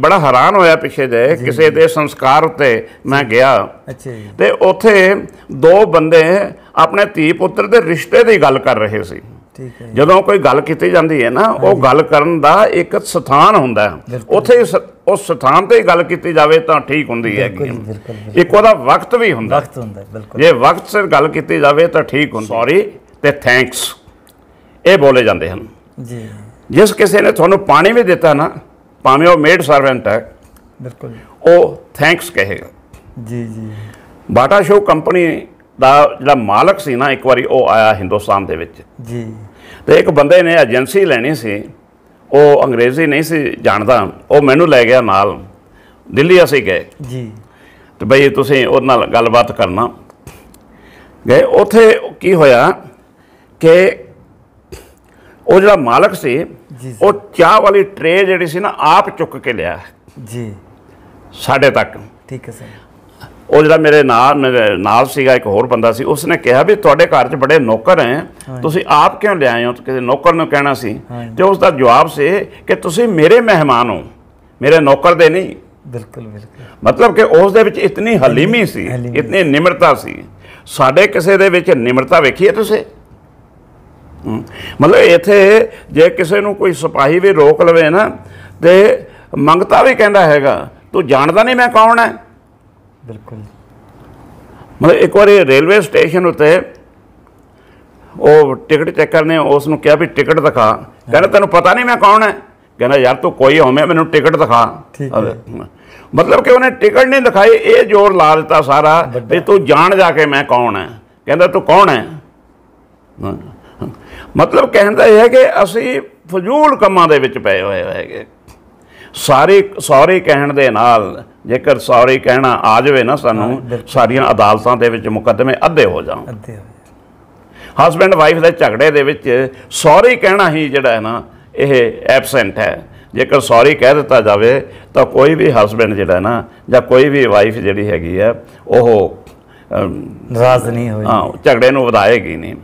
ਬੜਾ ਹੈਰਾਨ ਹੋਇਆ ਪਿੱਛੇ ਜੇ ਕਿਸੇ ਦੇ ਸੰਸਕਾਰ ਤੇ ਮੈਂ ਗਿਆ ਅੱਛਾ ਤੇ ਉੱਥੇ ਦੋ ਬੰਦੇ ਆਪਣੇ ਧੀ ਪੁੱਤਰ ਦੇ ਰਿਸ਼ਤੇ ਦੀ ਗੱਲ ਕਰ ਰਹੇ ਸੀ ਠੀਕ ਹੈ ਜਦੋਂ ਕੋਈ ਗੱਲ ਕੀਤੀ ਜਾਂਦੀ ਹੈ ਨਾ ਉਹ ਗੱਲ ਕਰਨ ਦਾ ਇੱਕ ਸਥਾਨ ਹੁੰਦਾ ਹੈ ਉੱਥੇ ਉਸ ਸਥਾਨ ਤੇ ਹੀ ਗੱਲ ਕੀਤੀ ਜਾਵੇ ਤਾਂ ਠੀਕ ਹੁੰਦੀ ਹੈ ਇੱਕ ਉਹਦਾ ਵਕਤ ਵੀ ਹੁੰਦਾ ਵਕਤ ਹੁੰਦਾ ਬਿਲਕੁਲ ਜੇ ਵਕਤ ਸਿਰ ਗੱਲ ਕੀਤੀ ਜਾਵੇ ਤਾਂ ਠੀਕ ਹੁੰਦਾ ਸੌਰੀ ਤੇ ਥੈਂਕਸ ਇਹ ਬੋਲੇ ਜਾਂਦੇ ਹਨ ਜੀ ਜਿਸ ਕਿਸੇ ਨੇ ਤੁਹਾਨੂੰ ਪਾਣੀ ਵੀ ਦਿੱਤਾ ਨਾ ਭਾਵੇਂ ਉਹ ਮੇਡ ਸਰਵੈਂਟ ਹੈ ਬਿਲਕੁਲ ਉਹ ਥੈਂਕਸ ਕਹੇਗਾ ਜੀ ਜੀ ਬਾਟਾ ਸ਼ੋ ਕੰਪਨੀ ਦਾ ਜਿਹੜਾ ਮਾਲਕ ਸੀ ਨਾ ਇੱਕ ਵਾਰੀ ਉਹ ਆਇਆ ਹਿੰਦੁਸਤਾਨ ਦੇ ਵਿੱਚ ਜੀ ਤੇ ਇੱਕ ਬੰਦੇ ਨੇ ਏਜੰਸੀ ਲੈਣੀ ਸੀ ਉਹ ਅੰਗਰੇਜ਼ੀ ਨਹੀਂ ਸੀ ਜਾਣਦਾ ਉਹ ਮੈਨੂੰ ਲੈ ਗਿਆ ਨਾਲ ਦਿੱਲੀ ਅਸੀਂ ਗਏ ਜੀ ਤੇ ਬਈ ਤੁਸੀਂ ਉਹ ਨਾਲ ਗੱਲਬਾਤ ਕਰਨਾ ਗਏ ਉੱਥੇ ਕੀ ਹੋਇਆ ਕਿ ਉਹ ਜਿਹੜਾ ਮਾਲਕ ਸੀ ਜੀ ਉਹ ਚਾਹ ਵਾਲੀ ਟਰੇ ਜਿਹੜੀ ਸੀ ਨਾ ਆਪ ਚੁੱਕ ਕੇ ਲਿਆ ਜੀ ਸਾਡੇ ਤੱਕ ਠੀਕ ਹੈ ਸਰ ਉਹ ਜਿਹੜਾ ਮੇਰੇ ਨਾਲ ਨਾਲ ਸੀਗਾ ਇੱਕ ਹੋਰ ਬੰਦਾ ਸੀ ਉਸਨੇ ਕਿਹਾ ਵੀ ਤੁਹਾਡੇ ਘਰ 'ਚ ਬੜੇ ਨੌਕਰ ਐ ਤੁਸੀਂ ਆਪ ਕਿਉਂ ਲਿਆਏ ਹੋ ਕਿਸੇ ਨੌਕਰ ਨੂੰ ਕਹਿਣਾ ਸੀ ਤੇ ਉਸ ਦਾ ਜਵਾਬ ਸੀ ਕਿ ਤੁਸੀਂ ਮੇਰੇ ਮਹਿਮਾਨ ਹੋ ਮੇਰੇ ਨੌਕਰ ਦੇ ਨਹੀਂ ਬਿਲਕੁਲ ਬਿਲਕੁਲ ਮਤਲਬ ਕਿ ਉਸ ਦੇ ਵਿੱਚ ਇਤਨੀ ਹਲੀਮੀ ਸੀ ਇਤਨੀ ਨਿਮਰਤਾ ਸੀ ਸਾਡੇ ਕਿਸੇ ਦੇ ਵਿੱਚ ਨਿਮਰਤਾ ਵੇਖੀ ਹੈ ਤੁਸੀਂ ਮਤਲਬ ਇੱਥੇ ਜੇ ਕਿਸੇ ਨੂੰ ਕੋਈ ਸਿਪਾਹੀ ਵੀ ਰੋਕ ਲਵੇ ਨਾ ਤੇ ਮੰਗਤਾ ਵੀ ਕਹਿੰਦਾ ਹੈਗਾ ਤੂੰ ਜਾਣਦਾ ਨਹੀਂ ਮੈਂ ਕੌਣ ਹੈ ਬਿਲਕੁਲ ਮਤਲਬ ਇੱਕ ਵਾਰੀ ਰੇਲਵੇ ਸਟੇਸ਼ਨ ਉਤੇ ਉਹ ਟਿਕਟ ਚੈੱਕ ਨੇ ਉਸ ਨੂੰ ਕਿਹਾ ਵੀ ਟਿਕਟ ਦਿਖਾ ਕਹਿੰਦਾ ਤੈਨੂੰ ਪਤਾ ਨਹੀਂ ਮੈਂ ਕੌਣ ਹੈ ਕਹਿੰਦਾ ਯਾਰ ਤੂੰ ਕੋਈ ਹੋਵੇਂ ਮੈਨੂੰ ਟਿਕਟ ਦਿਖਾ ਮਤਲਬ ਕਿ ਉਹਨੇ ਟਿਕਟ ਨਹੀਂ ਦਿਖਾਈ ਇਹ ਜ਼ੋਰ ਲਾ ਦਿੱਤਾ ਸਾਰਾ ਵੀ ਤੂੰ ਜਾਣ ਜਾ ਕੇ ਮੈਂ ਕੌਣ ਹੈ ਕਹਿੰਦਾ ਤੂੰ ਕੌਣ ਹੈ ਮਤਲਬ ਕਹਿਣ ਦਾ ਇਹ ਹੈ ਕਿ ਅਸੀਂ ਫਜ਼ੂਲ ਕੰਮਾਂ ਦੇ ਵਿੱਚ ਪਏ ਹੋਏ ਹੈਗੇ ਸਾਰੇ ਸਾਰੇ ਕਹਿਣ ਦੇ ਨਾਲ ਜੇਕਰ ਸਾਰੇ ਕਹਿਣਾ ਆ ਜਾਵੇ ਨਾ ਸਾਨੂੰ ਸਾਰੀਆਂ ਅਦਾਲਤਾਂ ਦੇ ਵਿੱਚ ਮੁਕੱਦਮੇ ਅੱਧੇ ਹੋ ਜਾਣ ਅੱਧੇ ਹੋ ਹਸਬੰਡ ਵਾਈਫ ਦੇ ਝਗੜੇ ਦੇ ਵਿੱਚ ਸਾਰੇ ਕਹਿਣਾ ਹੀ ਜਿਹੜਾ ਹੈ ਨਾ ਇਹ ਐਬਸੈਂਟ ਹੈ ਜੇਕਰ ਸੌਰੀ ਕਹਿ ਦਿੱਤਾ ਜਾਵੇ ਤਾਂ ਕੋਈ ਵੀ ਹਸਬੰਡ ਜਿਹੜਾ ਨਾ ਜਾਂ ਕੋਈ ਵੀ ਵਾਈਫ ਜਿਹੜੀ ਹੈਗੀ ਹੈ ਉਹ ਨਾਰਾਜ਼ ਨਹੀਂ ਹੋਏਗੀ ਹਾਂ ਝਗੜੇ ਨੂੰ ਵਧਾਏਗੀ ਨਹੀਂ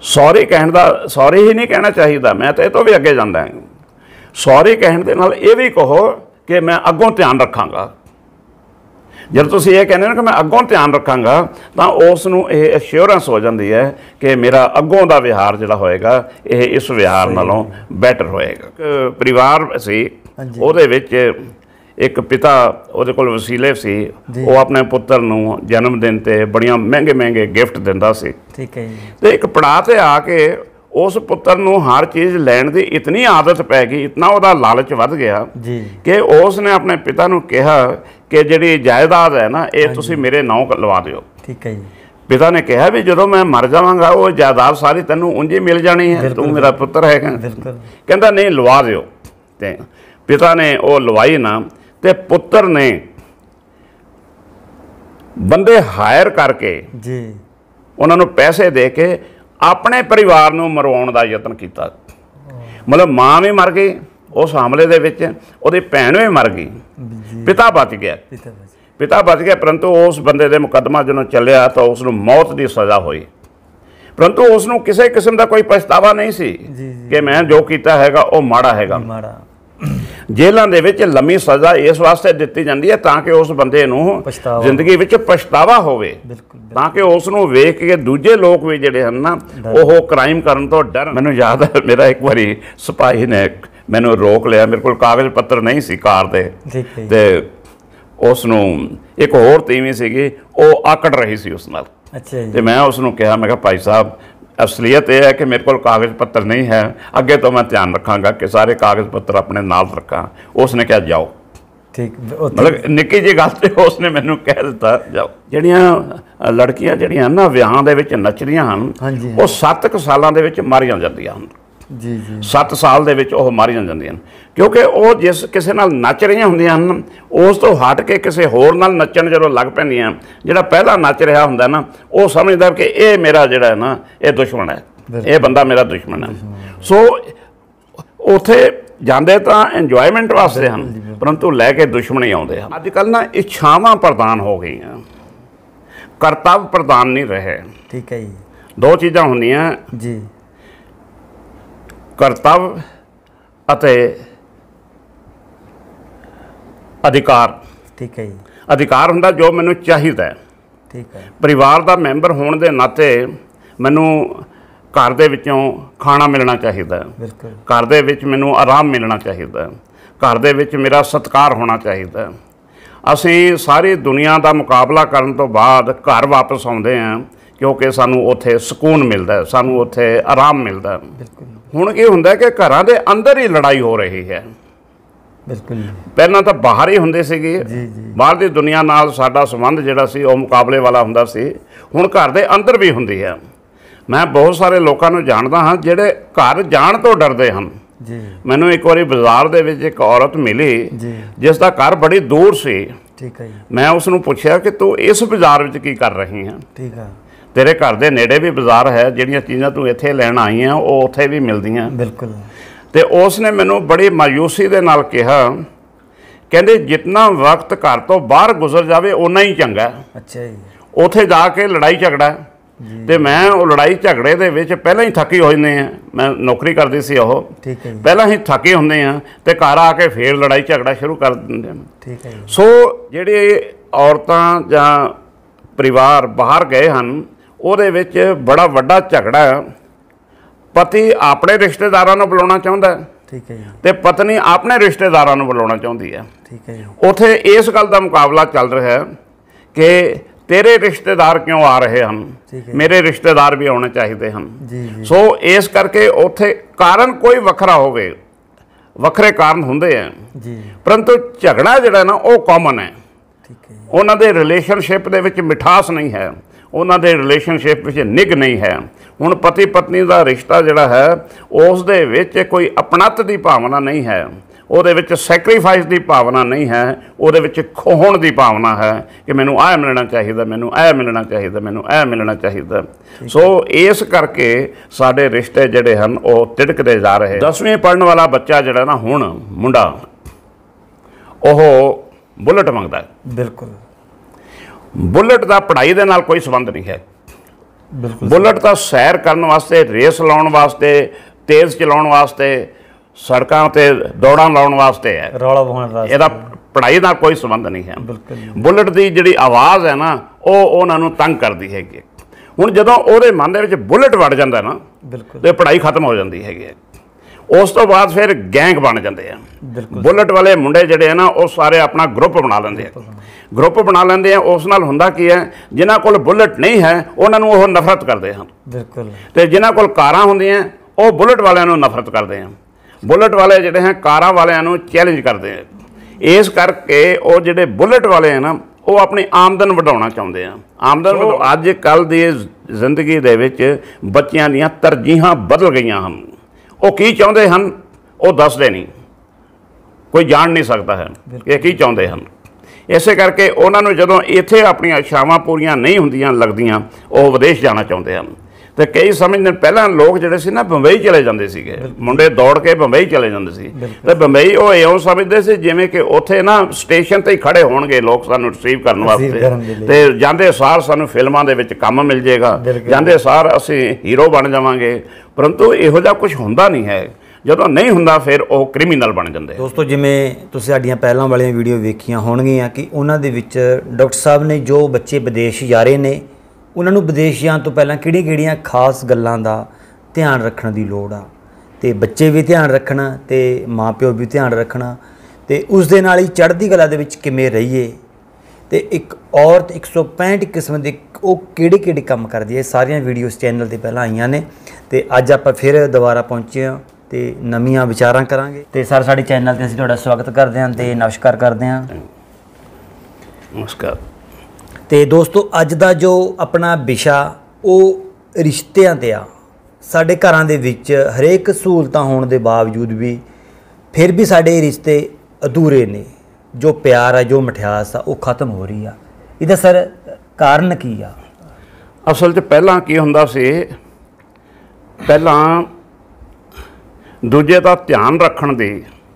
ਸੌਰੇ ਕਹਿਣ ਦਾ ਸੌਰੇ ਹੀ ਨਹੀਂ ਕਹਿਣਾ ਚਾਹੀਦਾ ਮੈਂ ਤਾਂ ਇਹ ਤੋਂ ਵੀ ਅੱਗੇ ਜਾਂਦਾ ਹਾਂ ਸੌਰੇ ਕਹਿਣ ਦੇ ਨਾਲ ਇਹ ਵੀ ਕਹੋ ਕਿ ਮੈਂ ਅੱਗੋਂ ਧਿਆਨ ਰੱਖਾਂਗਾ ਜਦ ਤੁਸੀਂ ਇਹ ਕਹਿੰਦੇ ਹੋ ਕਿ ਮੈਂ ਅੱਗੋਂ ਧਿਆਨ ਰੱਖਾਂਗਾ ਤਾਂ ਉਸ ਨੂੰ ਇਹ ਅਸ਼ੋਰੈਂਸ ਹੋ ਜਾਂਦੀ ਹੈ ਕਿ ਮੇਰਾ ਅੱਗੋਂ ਦਾ ਵਿਹਾਰ ਜਿਹੜਾ ਹੋਏਗਾ ਇਹ ਇਸ ਵਿਹਾਰ ਨਾਲੋਂ ਬੈਟਰ ਹੋਏਗਾ ਪਰਿਵਾਰ ਸੀ ਉਹਦੇ ਵਿੱਚ ਇੱਕ ਪਿਤਾ ਉਹਦੇ ਕੋਲ ਵਸੀਲੇ ਸੀ ਉਹ ਆਪਣੇ ਪੁੱਤਰ ਨੂੰ ਜਨਮ ਦਿਨ ਤੇ ਬੜੀਆਂ ਮਹਿੰਗੇ ਮਹਿੰਗੇ ਗਿਫਟ ਦਿੰਦਾ ਸੀ ਠੀਕ ਹੈ ਜੀ ਤੇ ਇੱਕ ਪੜਾ ਤੇ ਆ ਕੇ ਉਸ ਪੁੱਤਰ ਨੂੰ ਹਰ ਚੀਜ਼ ਲੈਣ ਦੀ ਇਤਨੀ ਆਦਤ ਪੈ ਗਈ ਇਤਨਾ ਉਹਦਾ ਲਾਲਚ ਵੱਧ ਗਿਆ ਜੀ ਕਿ ਉਸ ਨੇ ਆਪਣੇ ਪਿਤਾ ਨੂੰ ਕਿਹਾ ਕਿ ਜਿਹੜੀ ਜਾਇਦਾਦ ਹੈ ਨਾ ਇਹ ਤੁਸੀਂ ਮੇਰੇ ਨਾਂ ਲਵਾ ਦਿਓ ਠੀਕ ਹੈ ਜੀ ਪਿਤਾ ਨੇ ਕਿਹਾ ਵੀ ਜਦੋਂ ਮੈਂ ਮਰ ਜਾਵਾਂਗਾ ਉਹ ਜਾਇਦਾਦ ਸਾਰੀ ਤੈਨੂੰ ਉਂਝੇ ਮਿਲ ਜਾਣੀ ਹੈ ਤੂੰ ਮੇਰਾ ਪੁੱਤਰ ਹੈਗਾ ਕਹਿੰਦਾ ਨਹੀਂ ਲਵਾ ਦਿਓ ਤੇ ਪਿਤਾ ਨੇ ਉਹ ਲਵਾਈ ਨਾ ਤੇ ਪੁੱਤਰ ਨੇ ਬੰਦੇ ਹਾਇਰ ਕਰਕੇ ਜੀ ਉਹਨਾਂ ਨੂੰ ਪੈਸੇ ਦੇ ਕੇ ਆਪਣੇ ਪਰਿਵਾਰ ਨੂੰ ਮਰਵਾਉਣ ਦਾ ਯਤਨ ਕੀਤਾ ਮਤਲਬ ਮਾਂ ਵੀ ਮਰ ਗਈ ਉਸ ਹਮਲੇ ਦੇ ਵਿੱਚ ਉਹਦੀ ਭੈਣ ਵੀ ਮਰ ਗਈ ਪਿਤਾ ਬਚ ਗਿਆ ਪਿਤਾ ਬਚ ਗਿਆ ਪਰੰਤੂ ਉਸ ਬੰਦੇ ਦੇ ਮੁਕੱਦਮਾ ਜਦੋਂ ਚੱਲਿਆ ਤਾਂ ਉਸ ਨੂੰ ਮੌਤ ਦੀ ਸਜ਼ਾ ਹੋਈ ਪਰੰਤੂ ਉਸ ਨੂੰ ਕਿਸੇ ਕਿਸਮ ਦਾ ਕੋਈ ਪਛਤਾਵਾ ਨਹੀਂ ਸੀ ਕਿ ਮੈਂ ਜੋ ਕੀਤਾ ਹੈਗਾ ਉਹ ਮਾੜਾ ਹੈਗਾ ਮਾੜਾ ਜੇਲ੍ਹਾਂ ਦੇ ਵਿੱਚ ਲੰਮੀ ਸਜ਼ਾ ਇਸ ਵਾਸਤੇ ਦਿੱਤੀ ਜਾਂਦੀ ਹੈ ਤਾਂ ਕਿ ਉਸ ਬੰਦੇ ਨੂੰ ਜ਼ਿੰਦਗੀ ਵਿੱਚ ਪਛਤਾਵਾ ਹੋਵੇ ਤਾਂ ਕਿ ਉਸ ਨੂੰ ਵੇਖ ਕੇ ਦੂਜੇ ਲੋਕ ਵੀ ਜਿਹੜੇ ਹਨ ਨਾ ਉਹ ਕ੍ਰਾਈਮ ਕਰਨ ਤੋਂ ਡਰ ਮੈਨੂੰ ਯਾਦ ਹੈ ਮੇਰਾ ਇੱਕ ਵਾਰੀ ਸਿਪਾਹੀ ਨੇ ਮੈਨੂੰ ਰੋਕ ਲਿਆ ਮੇਰੇ ਕੋਲ ਕਾਗਜ਼ ਪੱਤਰ ਨਹੀਂ ਸੀ ਕਾਰ ਦੇ ਤੇ ਉਸ ਨੂੰ ਇੱਕ ਹੋਰ ਤੀਵੀਂ ਸੀਗੀ ਉਹ ਆਕੜ ਰਹੀ ਸੀ ਉਸ ਨਾਲ ਅੱਛਾ ਜੀ ਤੇ ਮੈਂ ਉਸ ਨੂੰ ਕਿਹਾ ਮੈਂ ਕਿਹਾ ਭਾਈ ਸਾਹਿਬ ਅਸਲੀਅਤ ਇਹ ਹੈ ਕਿ ਮੇਰੇ ਕੋਲ ਕਾਗਜ਼ ਪੱਤਰ ਨਹੀਂ ਹੈ ਅੱਗੇ ਤੋਂ ਮੈਂ ਧਿਆਨ ਰੱਖਾਂਗਾ ਕਿ ਸਾਰੇ ਕਾਗਜ਼ ਪੱਤਰ ਆਪਣੇ ਨਾਲ ਰੱਖਾਂ ਉਸ ਨੇ ਕਿਹਾ ਜਾਓ ਠੀਕ ਮਤਲਬ ਨਿੱਕੀ ਜੀ ਗੱਲ ਤੇ ਉਸ ਨੇ ਮੈਨੂੰ ਕਹਿ ਦਿੱਤਾ ਜਾਓ ਜਿਹੜੀਆਂ ਲੜਕੀਆਂ ਜਿਹੜੀਆਂ ਨਾ ਵਿਆਹਾਂ ਦੇ ਵਿੱਚ ਨੱਚਦੀਆਂ ਹਨ ਉਹ 7 ਸਾਲਾਂ ਦੇ ਵਿੱਚ ਮਰ ਜਾਂਦੀਆਂ ਹਨ ਜੀ ਜੀ 7 ਸਾਲ ਦੇ ਵਿੱਚ ਉਹ ਮਾਰੀਆਂ ਜਾਂਦੀਆਂ ਕਿਉਂਕਿ ਉਹ ਜਿਸ ਕਿਸੇ ਨਾਲ ਨੱਚ ਰਹੀਆਂ ਹੁੰਦੀਆਂ ਹਨ ਉਸ ਤੋਂ ਹਟ ਕੇ ਕਿਸੇ ਹੋਰ ਨਾਲ ਨੱਚਣ ਜਦੋਂ ਲੱਗ ਪੈਂਦੀਆਂ ਜਿਹੜਾ ਪਹਿਲਾਂ ਨੱਚ ਰਿਹਾ ਹੁੰਦਾ ਨਾ ਉਹ ਸਮਝਦਾ ਕਿ ਇਹ ਮੇਰਾ ਜਿਹੜਾ ਹੈ ਨਾ ਇਹ ਦੁਸ਼ਮਣ ਹੈ ਇਹ ਬੰਦਾ ਮੇਰਾ ਦੁਸ਼ਮਣ ਹੈ ਸੋ ਉਥੇ ਜਾਂਦੇ ਤਾਂ ਇੰਜੋਇਮੈਂਟ ਵਾਸਤੇ ਹਨ ਪਰੰਤੂ ਲੈ ਕੇ ਦੁਸ਼ਮਣੀ ਆਉਂਦੇ ਹਨ ਅੱਜ ਕੱਲ ਨਾ ਇੱਛਾਵਾਂ ਪ੍ਰਦਾਨ ਹੋ ਗਈਆਂ ਕਰਤੱਵ ਪ੍ਰਦਾਨ ਨਹੀਂ ਰਹੇ ਠੀਕ ਹੈ ਜੀ ਦੋ ਚੀਜ਼ਾਂ ਹੁੰਦੀਆਂ ਜੀ ਕਰਤੱਵ ਅਤੇ ਅਧਿਕਾਰ ਠੀਕ ਹੈ ਜੀ ਅਧਿਕਾਰ ਹੁੰਦਾ ਜੋ ਮੈਨੂੰ ਚਾਹੀਦਾ ਠੀਕ ਹੈ ਪਰਿਵਾਰ ਦਾ ਮੈਂਬਰ ਹੋਣ ਦੇ ਨਾਤੇ ਮੈਨੂੰ ਘਰ ਦੇ ਵਿੱਚੋਂ ਖਾਣਾ ਮਿਲਣਾ ਚਾਹੀਦਾ ਬਿਲਕੁਲ ਘਰ ਦੇ ਵਿੱਚ ਮੈਨੂੰ ਆਰਾਮ ਮਿਲਣਾ ਚਾਹੀਦਾ ਘਰ ਦੇ ਵਿੱਚ ਮੇਰਾ ਸਤਕਾਰ ਹੋਣਾ ਚਾਹੀਦਾ ਅਸੀਂ ਸਾਰੀ ਦੁਨੀਆ ਦਾ ਮੁਕਾਬਲਾ ਕਰਨ ਤੋਂ ਬਾਅਦ ਘਰ ਵਾਪਸ ਆਉਂਦੇ ਆਂ ਕਿਉਂਕਿ ਸਾਨੂੰ ਉੱਥੇ ਸਕੂਨ ਮਿਲਦਾ ਸਾਨੂੰ ਉੱਥੇ ਆਰਾਮ ਮਿਲਦਾ ਹੁਣ ਇਹ ਹੁੰਦਾ ਕਿ ਘਰਾਂ ਦੇ ਅੰਦਰ ਹੀ ਲੜਾਈ ਹੋ ਰਹੀ ਹੈ ਬਿਲਕੁਲ ਪਹਿਲਾਂ ਤਾਂ ਬਾਹਰ ਹੀ ਹੁੰਦੇ ਸੀਗੇ ਬਾਹਰ ਦੀ ਦੁਨੀਆ ਨਾਲ ਸਾਡਾ ਸੰਬੰਧ ਜਿਹੜਾ ਸੀ ਉਹ ਮੁਕਾਬਲੇ ਵਾਲਾ ਹੁੰਦਾ ਸੀ ਹੁਣ ਘਰ ਦੇ ਅੰਦਰ ਵੀ ਹੁੰਦੀ ਹੈ ਮੈਂ ਬਹੁਤ ਸਾਰੇ ਲੋਕਾਂ ਨੂੰ ਜਾਣਦਾ ਹਾਂ ਜਿਹੜੇ ਘਰ ਜਾਣ ਤੋਂ ਡਰਦੇ ਹਨ ਜੀ ਮੈਨੂੰ ਇੱਕ ਵਾਰੀ ਬਾਜ਼ਾਰ ਦੇ ਵਿੱਚ ਇੱਕ ਔਰਤ ਮਿਲੀ ਜਿਸ ਦਾ ਘਰ ਬੜੀ ਦੂਰ ਸੀ ਠੀਕ ਹੈ ਮੈਂ ਉਸ ਨੂੰ ਪੁੱਛਿਆ ਕਿ ਤੂੰ ਇਸ ਬਾਜ਼ਾਰ ਵਿੱਚ ਕੀ ਕਰ ਰਹੀ ਹੈ ਠੀਕ ਹੈ ਤੇਰੇ ਘਰ ਦੇ ਨੇੜੇ ਵੀ ਬਾਜ਼ਾਰ ਹੈ ਜਿਹੜੀਆਂ ਚੀਜ਼ਾਂ ਤੂੰ ਇੱਥੇ ਲੈਣ ਆਈ ਆ ਉਹ ਉੱਥੇ ਵੀ ਮਿਲਦੀਆਂ ਬਿਲਕੁਲ ਤੇ ਉਸ ਨੇ ਮੈਨੂੰ ਬੜੀ ਮਾਯੂਸੀ ਦੇ ਨਾਲ ਕਿਹਾ ਕਹਿੰਦੇ ਜਿੰਨਾ ਵਕਤ ਘਰ ਤੋਂ ਬਾਹਰ ਗੁਜ਼ਰ ਜਾਵੇ ਉਨਾ ਹੀ ਚੰਗਾ ਅੱਛਾ ਜੀ ਉੱਥੇ ਜਾ ਕੇ ਲੜਾਈ ਝਗੜਾ ਤੇ ਮੈਂ ਉਹ ਲੜਾਈ ਝਗੜੇ ਦੇ ਵਿੱਚ ਪਹਿਲਾਂ ਹੀ ਥੱਕੀ ਹੋਏ ਨੇ ਆ ਮੈਂ ਨੌਕਰੀ ਕਰਦੀ ਸੀ ਉਹ ਠੀਕ ਹੈ ਜੀ ਪਹਿਲਾਂ ਹੀ ਥੱਕੇ ਹੁੰਦੇ ਆ ਤੇ ਘਰ ਆ ਕੇ ਫੇਰ ਲੜਾਈ ਝਗੜਾ ਸ਼ੁਰੂ ਕਰ ਦਿੰਦੇ ਆ ਠੀਕ ਹੈ ਸੋ ਜਿਹੜੇ ਔਰਤਾਂ ਜਾਂ ਪਰਿਵਾਰ ਬਾਹਰ ਗਏ ਹਨ ਉਹਦੇ ਵਿੱਚ ਬੜਾ ਵੱਡਾ ਝਗੜਾ ਪਤੀ ਆਪਣੇ ਰਿਸ਼ਤੇਦਾਰਾਂ ਨੂੰ ਬੁਲਾਉਣਾ ਚਾਹੁੰਦਾ ਹੈ ਠੀਕ ਹੈ ਜੀ ਤੇ ਪਤਨੀ ਆਪਣੇ ਰਿਸ਼ਤੇਦਾਰਾਂ ਨੂੰ ਬੁਲਾਉਣਾ ਚਾਹੁੰਦੀ ਹੈ ਠੀਕ ਹੈ ਜੀ ਉਥੇ ਇਸ ਗੱਲ ਦਾ ਮੁਕਾਬਲਾ ਚੱਲ ਰਿਹਾ ਹੈ ਕਿ ਤੇਰੇ ਰਿਸ਼ਤੇਦਾਰ ਕਿਉਂ ਆ ਰਹੇ ਹਨ ਮੇਰੇ ਰਿਸ਼ਤੇਦਾਰ ਵੀ ਆਉਣੇ ਚਾਹੀਦੇ ਹਨ ਸੋ ਇਸ ਕਰਕੇ ਉਥੇ ਕਾਰਨ ਕੋਈ ਵੱਖਰਾ ਹੋਵੇ ਵੱਖਰੇ ਕਾਰਨ ਹੁੰਦੇ ਆ ਜੀ ਪਰੰਤੂ ਝਗੜਾ ਜਿਹੜਾ ਨਾ ਉਹ ਕਾਮਨ ਹੈ ਉਹਨਾਂ ਦੇ ਰਿਲੇਸ਼ਨਸ਼ਿਪ ਦੇ ਵਿੱਚ ਮਿਠਾਸ ਨਹੀਂ ਹੈ ਉਹਨਾਂ ਦੇ ਰਿਲੇਸ਼ਨਸ਼ਿਪ ਵਿੱਚ ਨਿਗ ਨਹੀਂ ਹੈ ਹੁਣ ਪਤੀ ਪਤਨੀ ਦਾ ਰਿਸ਼ਤਾ ਜਿਹੜਾ ਹੈ ਉਸ ਦੇ ਵਿੱਚ ਕੋਈ ਆਪਣਤ ਦੀ ਭਾਵਨਾ ਨਹੀਂ ਹੈ ਉਹਦੇ ਵਿੱਚ ਸੈਕਰੀਫਾਈਸ ਦੀ ਭਾਵਨਾ ਨਹੀਂ ਹੈ ਉਹਦੇ ਵਿੱਚ ਖੋਹਣ ਦੀ ਭਾਵਨਾ ਹੈ ਕਿ ਮੈਨੂੰ ਆਹ ਮਿਲਣਾ ਚਾਹੀਦਾ ਮੈਨੂੰ ਆਹ ਮਿਲਣਾ ਚਾਹੀਦਾ ਮੈਨੂੰ ਆਹ ਮਿਲਣਾ ਚਾਹੀਦਾ ਸੋ ਇਸ ਕਰਕੇ ਸਾਡੇ ਰਿਸ਼ਤੇ ਜਿਹੜੇ ਹਨ ਉਹ ਤਿੜਕਦੇ ਜਾ ਰਹੇ 10ਵੇਂ ਪੜਨ ਵਾਲਾ ਬੱਚਾ ਜਿਹੜਾ ਨਾ ਹੁਣ ਮੁੰਡਾ ਉਹ ਬੁਲਟ ਮੰਗਦਾ ਬਿਲਕੁਲ ਬੁਲਟ ਦਾ ਪੜ੍ਹਾਈ ਦੇ ਨਾਲ ਕੋਈ ਸੰਬੰਧ ਨਹੀਂ ਹੈ ਬਿਲਕੁਲ ਬੁਲਟ ਦਾ ਸੈਰ ਕਰਨ ਵਾਸਤੇ ਰੇਸ ਲਾਉਣ ਵਾਸਤੇ ਤੇਜ਼ ਚਲਾਉਣ ਵਾਸਤੇ ਸੜਕਾਂ ਤੇ ਦੌੜਾਂ ਲਾਉਣ ਵਾਸਤੇ ਹੈ ਰੌਲਾ ਪਾਉਣ ਵਾਸਤੇ ਇਹਦਾ ਪੜ੍ਹਾਈ ਦਾ ਕੋਈ ਸੰਬੰਧ ਨਹੀਂ ਹੈ ਬਿਲਕੁਲ ਬੁਲਟ ਦੀ ਜਿਹੜੀ ਆਵਾਜ਼ ਹੈ ਨਾ ਉਹ ਉਹਨਾਂ ਨੂੰ ਤੰਗ ਕਰਦੀ ਹੈਗੀ ਹੁਣ ਜਦੋਂ ਉਹਦੇ ਮਨ ਦੇ ਵਿੱਚ ਬੁਲਟ ਵੜ ਜਾਂਦਾ ਨਾ ਬਿਲਕੁਲ ਤੇ ਪੜ੍ਹਾਈ ਖਤਮ ਹੋ ਜਾਂਦੀ ਹੈਗੀ ਹੈ ਉਸ ਤੋਂ ਬਾਅਦ ਫਿਰ ਗੈਂਗ ਬਣ ਜਾਂਦੇ ਆ ਬੁਲਟ ਵਾਲੇ ਮੁੰਡੇ ਜਿਹੜੇ ਆ ਨਾ ਉਹ ਸਾਰੇ ਆਪਣਾ ਗਰੁੱਪ ਬਣਾ ਲੈਂਦੇ ਆ ਗਰੁੱਪ ਬਣਾ ਲੈਂਦੇ ਆ ਉਸ ਨਾਲ ਹੁੰਦਾ ਕੀ ਹੈ ਜਿਨ੍ਹਾਂ ਕੋਲ ਬੁਲਟ ਨਹੀਂ ਹੈ ਉਹਨਾਂ ਨੂੰ ਉਹ ਨਫ਼ਰਤ ਕਰਦੇ ਹਨ ਬਿਲਕੁਲ ਤੇ ਜਿਨ੍ਹਾਂ ਕੋਲ ਕਾਰਾਂ ਹੁੰਦੀਆਂ ਉਹ ਬੁਲਟ ਵਾਲਿਆਂ ਨੂੰ ਨਫ਼ਰਤ ਕਰਦੇ ਆ ਬੁਲਟ ਵਾਲੇ ਜਿਹੜੇ ਹਨ ਕਾਰਾਂ ਵਾਲਿਆਂ ਨੂੰ ਚੈਲੰਜ ਕਰਦੇ ਆ ਇਸ ਕਰਕੇ ਉਹ ਜਿਹੜੇ ਬੁਲਟ ਵਾਲੇ ਆ ਨਾ ਉਹ ਆਪਣੀ ਆਮਦਨ ਵਧਾਉਣਾ ਚਾਹੁੰਦੇ ਆ ਆਮਦਨ ਅੱਜ ਕੱਲ ਦੀ ਜ਼ਿੰਦਗੀ ਦੇ ਵਿੱਚ ਬੱਚਿਆਂ ਦੀਆਂ ਤਰਜੀਹਾਂ ਬਦਲ ਗਈਆਂ ਹਨ ਉਹ ਕੀ ਚਾਹੁੰਦੇ ਹਨ ਉਹ ਦੱਸਦੇ ਨਹੀਂ ਕੋਈ ਜਾਣ ਨਹੀਂ ਸਕਦਾ ਹੈ ਇਹ ਕੀ ਚਾਹੁੰਦੇ ਹਨ ਇਸੇ ਕਰਕੇ ਉਹਨਾਂ ਨੂੰ ਜਦੋਂ ਇੱਥੇ ਆਪਣੀਆਂ ਇਛਾਵਾਂ ਪੂਰੀਆਂ ਨਹੀਂ ਹੁੰਦੀਆਂ ਲੱਗਦੀਆਂ ਉਹ ਵਿਦੇਸ਼ ਜਾਣਾ ਚਾਹੁੰਦੇ ਹਨ ਤੇ ਕਈ ਸਮੇਂ ਨੇ ਪਹਿਲਾਂ ਲੋਕ ਜਿਹੜੇ ਸੀ ਨਾ ਬੰਬਈ ਚਲੇ ਜਾਂਦੇ ਸੀਗੇ ਮੁੰਡੇ ਦੌੜ ਕੇ ਬੰਬਈ ਚਲੇ ਜਾਂਦੇ ਸੀ ਤੇ ਬੰਬਈ ਉਹ ਐਉਂ ਸਮਝਦੇ ਸੀ ਜਿਵੇਂ ਕਿ ਉੱਥੇ ਨਾ ਸਟੇਸ਼ਨ ਤੇ ਹੀ ਖੜੇ ਹੋਣਗੇ ਲੋਕ ਸਾਨੂੰ ਰਿਸੀਵ ਕਰਨ ਵਾਸਤੇ ਤੇ ਜਾਂਦੇ ਸਾਰ ਸਾਨੂੰ ਫਿਲਮਾਂ ਦੇ ਵਿੱਚ ਕੰਮ ਮਿਲ ਜਾਏਗਾ ਜਾਂਦੇ ਸਾਰ ਅਸੀਂ ਹੀਰੋ ਬਣ ਜਾਵਾਂਗੇ ਪਰੰਤੂ ਇਹੋ ਜਿਹਾ ਕੁਝ ਹੁੰਦਾ ਨਹੀਂ ਹੈ ਜਦੋਂ ਨਹੀਂ ਹੁੰਦਾ ਫਿਰ ਉਹ ਕ੍ਰਿਮੀਨਲ ਬਣ ਜਾਂਦੇ ਦੋਸਤੋ ਜਿਵੇਂ ਤੁਸੀਂ ਸਾਡੀਆਂ ਪਹਿਲਾਂ ਵਾਲੀਆਂ ਵੀਡੀਓ ਵੇਖੀਆਂ ਹੋਣਗੀਆਂ ਕਿ ਉਹਨਾਂ ਦੇ ਵਿੱਚ ਡਾਕਟਰ ਸਾਹਿਬ ਨੇ ਜੋ ਬੱਚੇ ਵਿਦੇਸ਼ ਜਾ ਰਹੇ ਨੇ ਉਹਨਾਂ ਨੂੰ ਵਿਦੇਸ਼ ਜਾਣ ਤੋਂ ਪਹਿਲਾਂ ਕਿਹੜੀਆਂ-ਕਿਹੜੀਆਂ ਖਾਸ ਗੱਲਾਂ ਦਾ ਧਿਆਨ ਰੱਖਣ ਦੀ ਲੋੜ ਆ ਤੇ ਬੱਚੇ ਵੀ ਧਿਆਨ ਰੱਖਣਾ ਤੇ ਮਾਪਿਓ ਵੀ ਧਿਆਨ ਰੱਖਣਾ ਤੇ ਉਸ ਦੇ ਨਾਲ ਹੀ ਚੜ੍ਹਦੀ ਕਲਾ ਦੇ ਵਿੱਚ ਕਿਵੇਂ ਰਹੀਏ ਤੇ ਇੱਕ ਔਰਤ 165 ਕਿਸਮ ਦੇ ਉਹ ਕਿਹੜੇ ਕਿਹੜੇ ਕੰਮ ਕਰਦੀ ਹੈ ਸਾਰੀਆਂ ਵੀਡੀਓਸ ਚੈਨਲ ਤੇ ਪਹਿਲਾਂ ਆਈਆਂ ਨੇ ਤੇ ਅੱਜ ਆਪਾਂ ਫਿਰ ਦੁਬਾਰਾ ਪਹੁੰਚੇ ਹਾਂ ਤੇ ਨਵੀਆਂ ਵਿਚਾਰਾਂ ਕਰਾਂਗੇ ਤੇ ਸਰ ਸਾਡੇ ਚੈਨਲ ਤੇ ਅਸੀਂ ਤੁਹਾਡਾ ਸਵਾਗਤ ਕਰਦੇ ਹਾਂ ਤੇ ਨਮਸਕਾਰ ਕਰਦੇ ਹਾਂ ਨਮਸਕਾਰ ਤੇ ਦੋਸਤੋ ਅੱਜ ਦਾ ਜੋ ਆਪਣਾ ਵਿਸ਼ਾ ਉਹ ਰਿਸ਼ਤਿਆਂ ਤੇ ਆ ਸਾਡੇ ਘਰਾਂ ਦੇ ਵਿੱਚ ਹਰੇਕ ਸਹੂਲਤਾਂ ਹੋਣ ਦੇ ਬਾਵਜੂਦ ਵੀ ਫਿਰ ਵੀ ਸਾਡੇ ਰਿਸ਼ਤੇ ਅਧੂਰੇ ਨੇ ਜੋ ਪਿਆਰ ਆ ਜੋ ਮਠਿਆਸ ਆ ਉਹ ਖਤਮ ਹੋ ਰਹੀ ਆ ਇਹਦਾ ਸਰ ਕਾਰਨ ਕੀ ਆ ਅਸਲ 'ਚ ਪਹਿਲਾਂ ਕੀ ਹੁੰਦਾ ਸੀ ਪਹਿਲਾਂ ਦੂਜੇ ਦਾ ਧਿਆਨ ਰੱਖਣ ਦੇ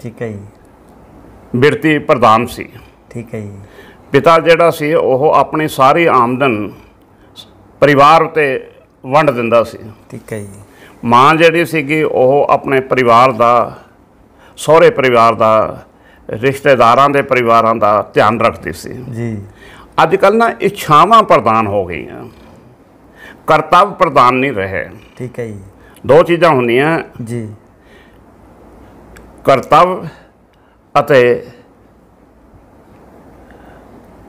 ਠੀਕ ਹੈ ਜੀ ਬਿਰਤੀ ਪ੍ਰਧਾਨ ਸੀ ਠੀਕ ਹੈ ਜੀ ਪਿਤਾ ਜਿਹੜਾ ਸੀ ਉਹ ਆਪਣੀ ਸਾਰੀ ਆਮਦਨ ਪਰਿਵਾਰ ਤੇ ਵੰਡ ਦਿੰਦਾ ਸੀ ਠੀਕ ਹੈ ਜੀ ਮਾਂ ਜਿਹੜੀ ਸੀਗੀ ਉਹ ਆਪਣੇ ਪਰਿਵਾਰ ਦਾ ਸਹੁਰੇ ਪਰਿਵਾਰ ਦਾ ਰਿਸ਼ਤੇਦਾਰਾਂ ਦੇ ਪਰਿਵਾਰਾਂ ਦਾ ਧਿਆਨ ਰੱਖਦੀ ਸੀ ਜੀ ਅੱਜ ਕੱਲ ਨਾ ਇੱਛਾਵਾਂ ਪ੍ਰਦਾਨ ਹੋ ਗਈਆਂ ਕਰਤੱਵ ਪ੍ਰਦਾਨ ਨਹੀਂ ਰਹੇ ਠੀਕ ਹੈ ਜੀ ਦੋ ਚੀਜ਼ਾਂ ਹੁੰਦੀਆਂ ਜੀ ਕਰਤੱਵ ਅਤੇ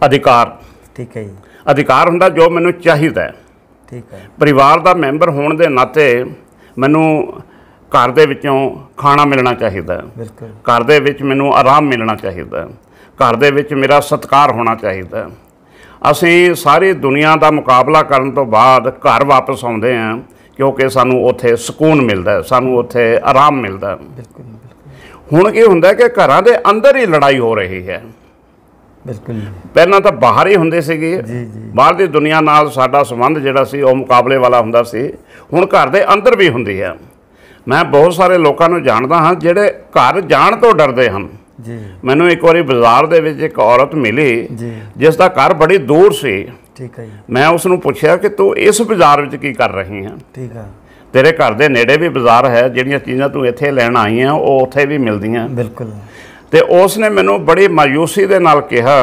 ਅਧਿਕਾਰ ਠੀਕ ਹੈ ਜੀ ਅਧਿਕਾਰ ਹੁੰਦਾ ਜੋ ਮੈਨੂੰ ਚਾਹੀਦਾ ਹੈ ਠੀਕ ਹੈ ਪਰਿਵਾਰ ਦਾ ਮੈਂਬਰ ਹੋਣ ਦੇ ਨਾਤੇ ਮੈਨੂੰ ਘਰ ਦੇ ਵਿੱਚੋਂ ਖਾਣਾ ਮਿਲਣਾ ਚਾਹੀਦਾ ਹੈ ਬਿਲਕੁਲ ਘਰ ਦੇ ਵਿੱਚ ਮੈਨੂੰ ਆਰਾਮ ਮਿਲਣਾ ਚਾਹੀਦਾ ਘਰ ਦੇ ਵਿੱਚ ਮੇਰਾ ਸਤਕਾਰ ਹੋਣਾ ਚਾਹੀਦਾ ਅਸੀਂ ਸਾਰੀ ਦੁਨੀਆ ਦਾ ਮੁਕਾਬਲਾ ਕਰਨ ਤੋਂ ਬਾਅਦ ਘਰ ਵਾਪਸ ਆਉਂਦੇ ਆਂ ਕਿਉਂਕਿ ਸਾਨੂੰ ਉੱਥੇ ਸਕੂਨ ਮਿਲਦਾ ਸਾਨੂੰ ਉੱਥੇ ਆਰਾਮ ਮਿਲਦਾ ਬਿਲਕੁਲ ਹੁਣ ਕੀ ਹੁੰਦਾ ਕਿ ਘਰਾਂ ਦੇ ਅੰਦਰ ਹੀ ਲੜਾਈ ਹੋ ਰਹੀ ਹੈ ਬਿਲਕੁਲ ਪਹਿਲਾਂ ਤਾਂ ਬਾਹਰ ਹੀ ਹੁੰਦੇ ਸੀਗੇ ਜੀ ਜੀ ਬਾਹਰ ਦੀ ਦੁਨੀਆ ਨਾਲ ਸਾਡਾ ਸੰਬੰਧ ਜਿਹੜਾ ਸੀ ਉਹ ਮੁਕਾਬਲੇ ਵਾਲਾ ਹੁੰਦਾ ਸੀ ਹੁਣ ਘਰ ਦੇ ਅੰਦਰ ਵੀ ਹੁੰਦੀ ਹੈ ਮੈਂ ਬਹੁਤ ਸਾਰੇ ਲੋਕਾਂ ਨੂੰ ਜਾਣਦਾ ਹਾਂ ਜਿਹੜੇ ਘਰ ਜਾਣ ਤੋਂ ਡਰਦੇ ਹਨ ਜੀ ਮੈਨੂੰ ਇੱਕ ਵਾਰੀ ਬਾਜ਼ਾਰ ਦੇ ਵਿੱਚ ਇੱਕ ਔਰਤ ਮਿਲੀ ਜਿਸ ਦਾ ਘਰ ਬੜੀ ਦੂਰ ਸੀ ਠੀਕ ਹੈ ਜੀ ਮੈਂ ਉਸ ਨੂੰ ਪੁੱਛਿਆ ਕਿ ਤੂੰ ਇਸ ਬਾਜ਼ਾਰ ਵਿੱਚ ਕੀ ਕਰ ਰਹੀ ਹੈ ਠੀਕ ਹੈ ਤੇਰੇ ਘਰ ਦੇ ਨੇੜੇ ਵੀ ਬਾਜ਼ਾਰ ਹੈ ਜਿਹੜੀਆਂ ਚੀਜ਼ਾਂ ਤੂੰ ਇੱਥੇ ਲੈਣ ਆਈ ਹੈ ਉਹ ਉੱਥੇ ਵੀ ਮਿਲਦੀਆਂ ਬਿਲਕੁਲ ਤੇ ਉਸ ਨੇ ਮੈਨੂੰ ਬੜੀ ਮਾਯੂਸੀ ਦੇ ਨਾਲ ਕਿਹਾ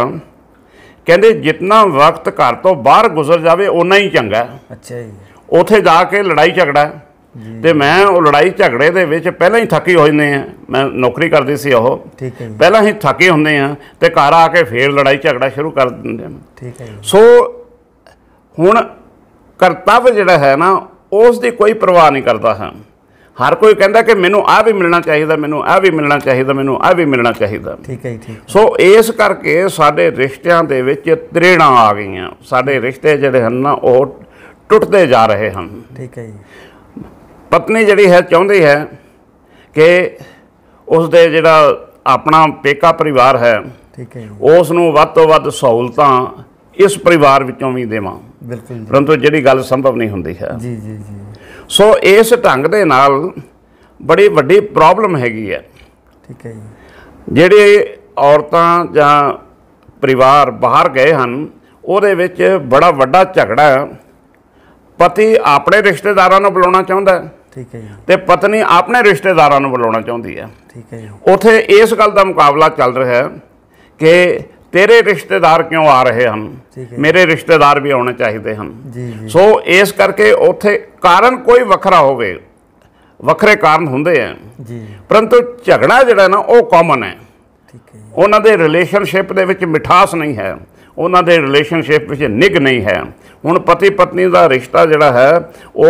ਕਹਿੰਦੇ ਜਿੰਨਾ ਵਕਤ ਘਰ ਤੋਂ ਬਾਹਰ ਗੁਜ਼ਰ ਜਾਵੇ ਉਨਾ ਹੀ ਚੰਗਾ ਅੱਛਾ ਜੀ ਉੱਥੇ ਜਾ ਕੇ ਲੜਾਈ ਝਗੜਾ ਤੇ ਮੈਂ ਉਹ ਲੜਾਈ ਝਗੜੇ ਦੇ ਵਿੱਚ ਪਹਿਲਾਂ ਹੀ ਥੱਕੀ ਜਨੇ ਨੇ ਮੈਂ ਨੌਕਰੀ ਕਰਦੀ ਸੀ ਉਹ ਠੀਕ ਹੈ ਪਹਿਲਾਂ ਹੀ ਥੱਕੇ ਹੁੰਦੇ ਆ ਤੇ ਘਰ ਆ ਕੇ ਫੇਰ ਲੜਾਈ ਝਗੜਾ ਸ਼ੁਰੂ ਕਰ ਦਿੰਦੇ ਆ ਠੀਕ ਹੈ ਸੋ ਹੁਣ ਕਰਤੱਵ ਜਿਹੜਾ ਹੈ ਨਾ ਉਸ ਦੀ ਕੋਈ ਪਰਵਾਹ ਨਹੀਂ ਕਰਦਾ ਹਾਂ ਹਰ ਕੋਈ ਕਹਿੰਦਾ ਕਿ ਮੈਨੂੰ ਆ ਵੀ ਮਿਲਣਾ ਚਾਹੀਦਾ ਮੈਨੂੰ ਆ ਵੀ ਮਿਲਣਾ ਚਾਹੀਦਾ ਮੈਨੂੰ ਆ ਵੀ ਮਿਲਣਾ ਚਾਹੀਦਾ ਠੀਕ ਹੈ ਠੀਕ ਸੋ ਇਸ ਕਰਕੇ ਸਾਡੇ ਰਿਸ਼ਤਿਆਂ ਦੇ ਵਿੱਚ ਤ੍ਰੇੜਾਂ ਆ ਗਈਆਂ ਸਾਡੇ ਰਿਸ਼ਤੇ ਜਿਹੜੇ ਹਨ ਨਾ ਉਹ ਟੁੱਟਦੇ ਜਾ ਰਹੇ ਹਨ ਠੀਕ ਹੈ ਜੀ ਪਤਨੀ ਜਿਹੜੀ ਹੈ ਚਾਹੁੰਦੀ ਹੈ ਕਿ ਉਸ ਦੇ ਜਿਹੜਾ ਆਪਣਾ ਪੇਕਾ ਪਰਿਵਾਰ ਹੈ ਠੀਕ ਹੈ ਉਸ ਨੂੰ ਵੱਧ ਤੋਂ ਵੱਧ ਸਹੂਲਤਾਂ ਇਸ ਪਰਿਵਾਰ ਵਿੱਚੋਂ ਵੀ ਦੇਵਾਂ ਬਿਲਕੁਲ ਪਰੰਤੂ ਜਿਹੜੀ ਗੱਲ ਸੰਭਵ ਨਹੀਂ ਹੁੰਦੀ ਹੈ ਜੀ ਜੀ ਜੀ ਸੋ ਇਸ ਢੰਗ ਦੇ ਨਾਲ ਬੜੀ ਵੱਡੀ ਪ੍ਰੋਬਲਮ ਹੈਗੀ ਹੈ ਠੀਕ ਹੈ ਜੀ ਜਿਹੜੇ ਔਰਤਾਂ ਜਾਂ ਪਰਿਵਾਰ ਬਾਹਰ ਗਏ ਹਨ ਉਹਦੇ ਵਿੱਚ ਬੜਾ ਵੱਡਾ ਝਗੜਾ ਪਤੀ ਆਪਣੇ ਰਿਸ਼ਤੇਦਾਰਾਂ ਨੂੰ ਬੁਲਾਉਣਾ ਚਾਹੁੰਦਾ ਹੈ ਠੀਕ ਹੈ ਜੀ ਤੇ ਪਤਨੀ ਆਪਣੇ ਰਿਸ਼ਤੇਦਾਰਾਂ ਨੂੰ ਬੁਲਾਉਣਾ ਚਾਹੁੰਦੀ ਹੈ ਠੀਕ ਹੈ ਜੀ ਉਥੇ ਇਸ ਗੱਲ ਦਾ ਮੁਕਾਬਲਾ ਚੱਲ ਰਿਹਾ ਹੈ ਕਿ ਤੇਰੇ ਰਿਸ਼ਤੇਦਾਰ ਕਿਉਂ ਆ ਰਹੇ ਹਨ ਮੇਰੇ ਰਿਸ਼ਤੇਦਾਰ ਵੀ ਆਉਣੇ ਚਾਹੀਦੇ ਹਨ ਸੋ ਇਸ ਕਰਕੇ ਉਥੇ ਕਾਰਨ ਕੋਈ ਵੱਖਰਾ ਹੋਵੇ ਵੱਖਰੇ ਕਾਰਨ ਹੁੰਦੇ ਆ ਜੀ ਪਰੰਤੂ ਝਗੜਾ ਜਿਹੜਾ ਨਾ ਉਹ ਕਾਮਨ ਹੈ ਉਹਨਾਂ ਦੇ ਰਿਲੇਸ਼ਨਸ਼ਿਪ ਦੇ ਵਿੱਚ ਮਿਠਾਸ ਨਹੀਂ ਹੈ ਉਹਨਾਂ ਦੇ ਰਿਲੇਸ਼ਨਸ਼ਿਪ ਵਿੱਚ ਨਿਗ ਨਹੀਂ ਹੈ ਹੁਣ ਪਤੀ ਪਤਨੀ ਦਾ ਰਿਸ਼ਤਾ ਜਿਹੜਾ ਹੈ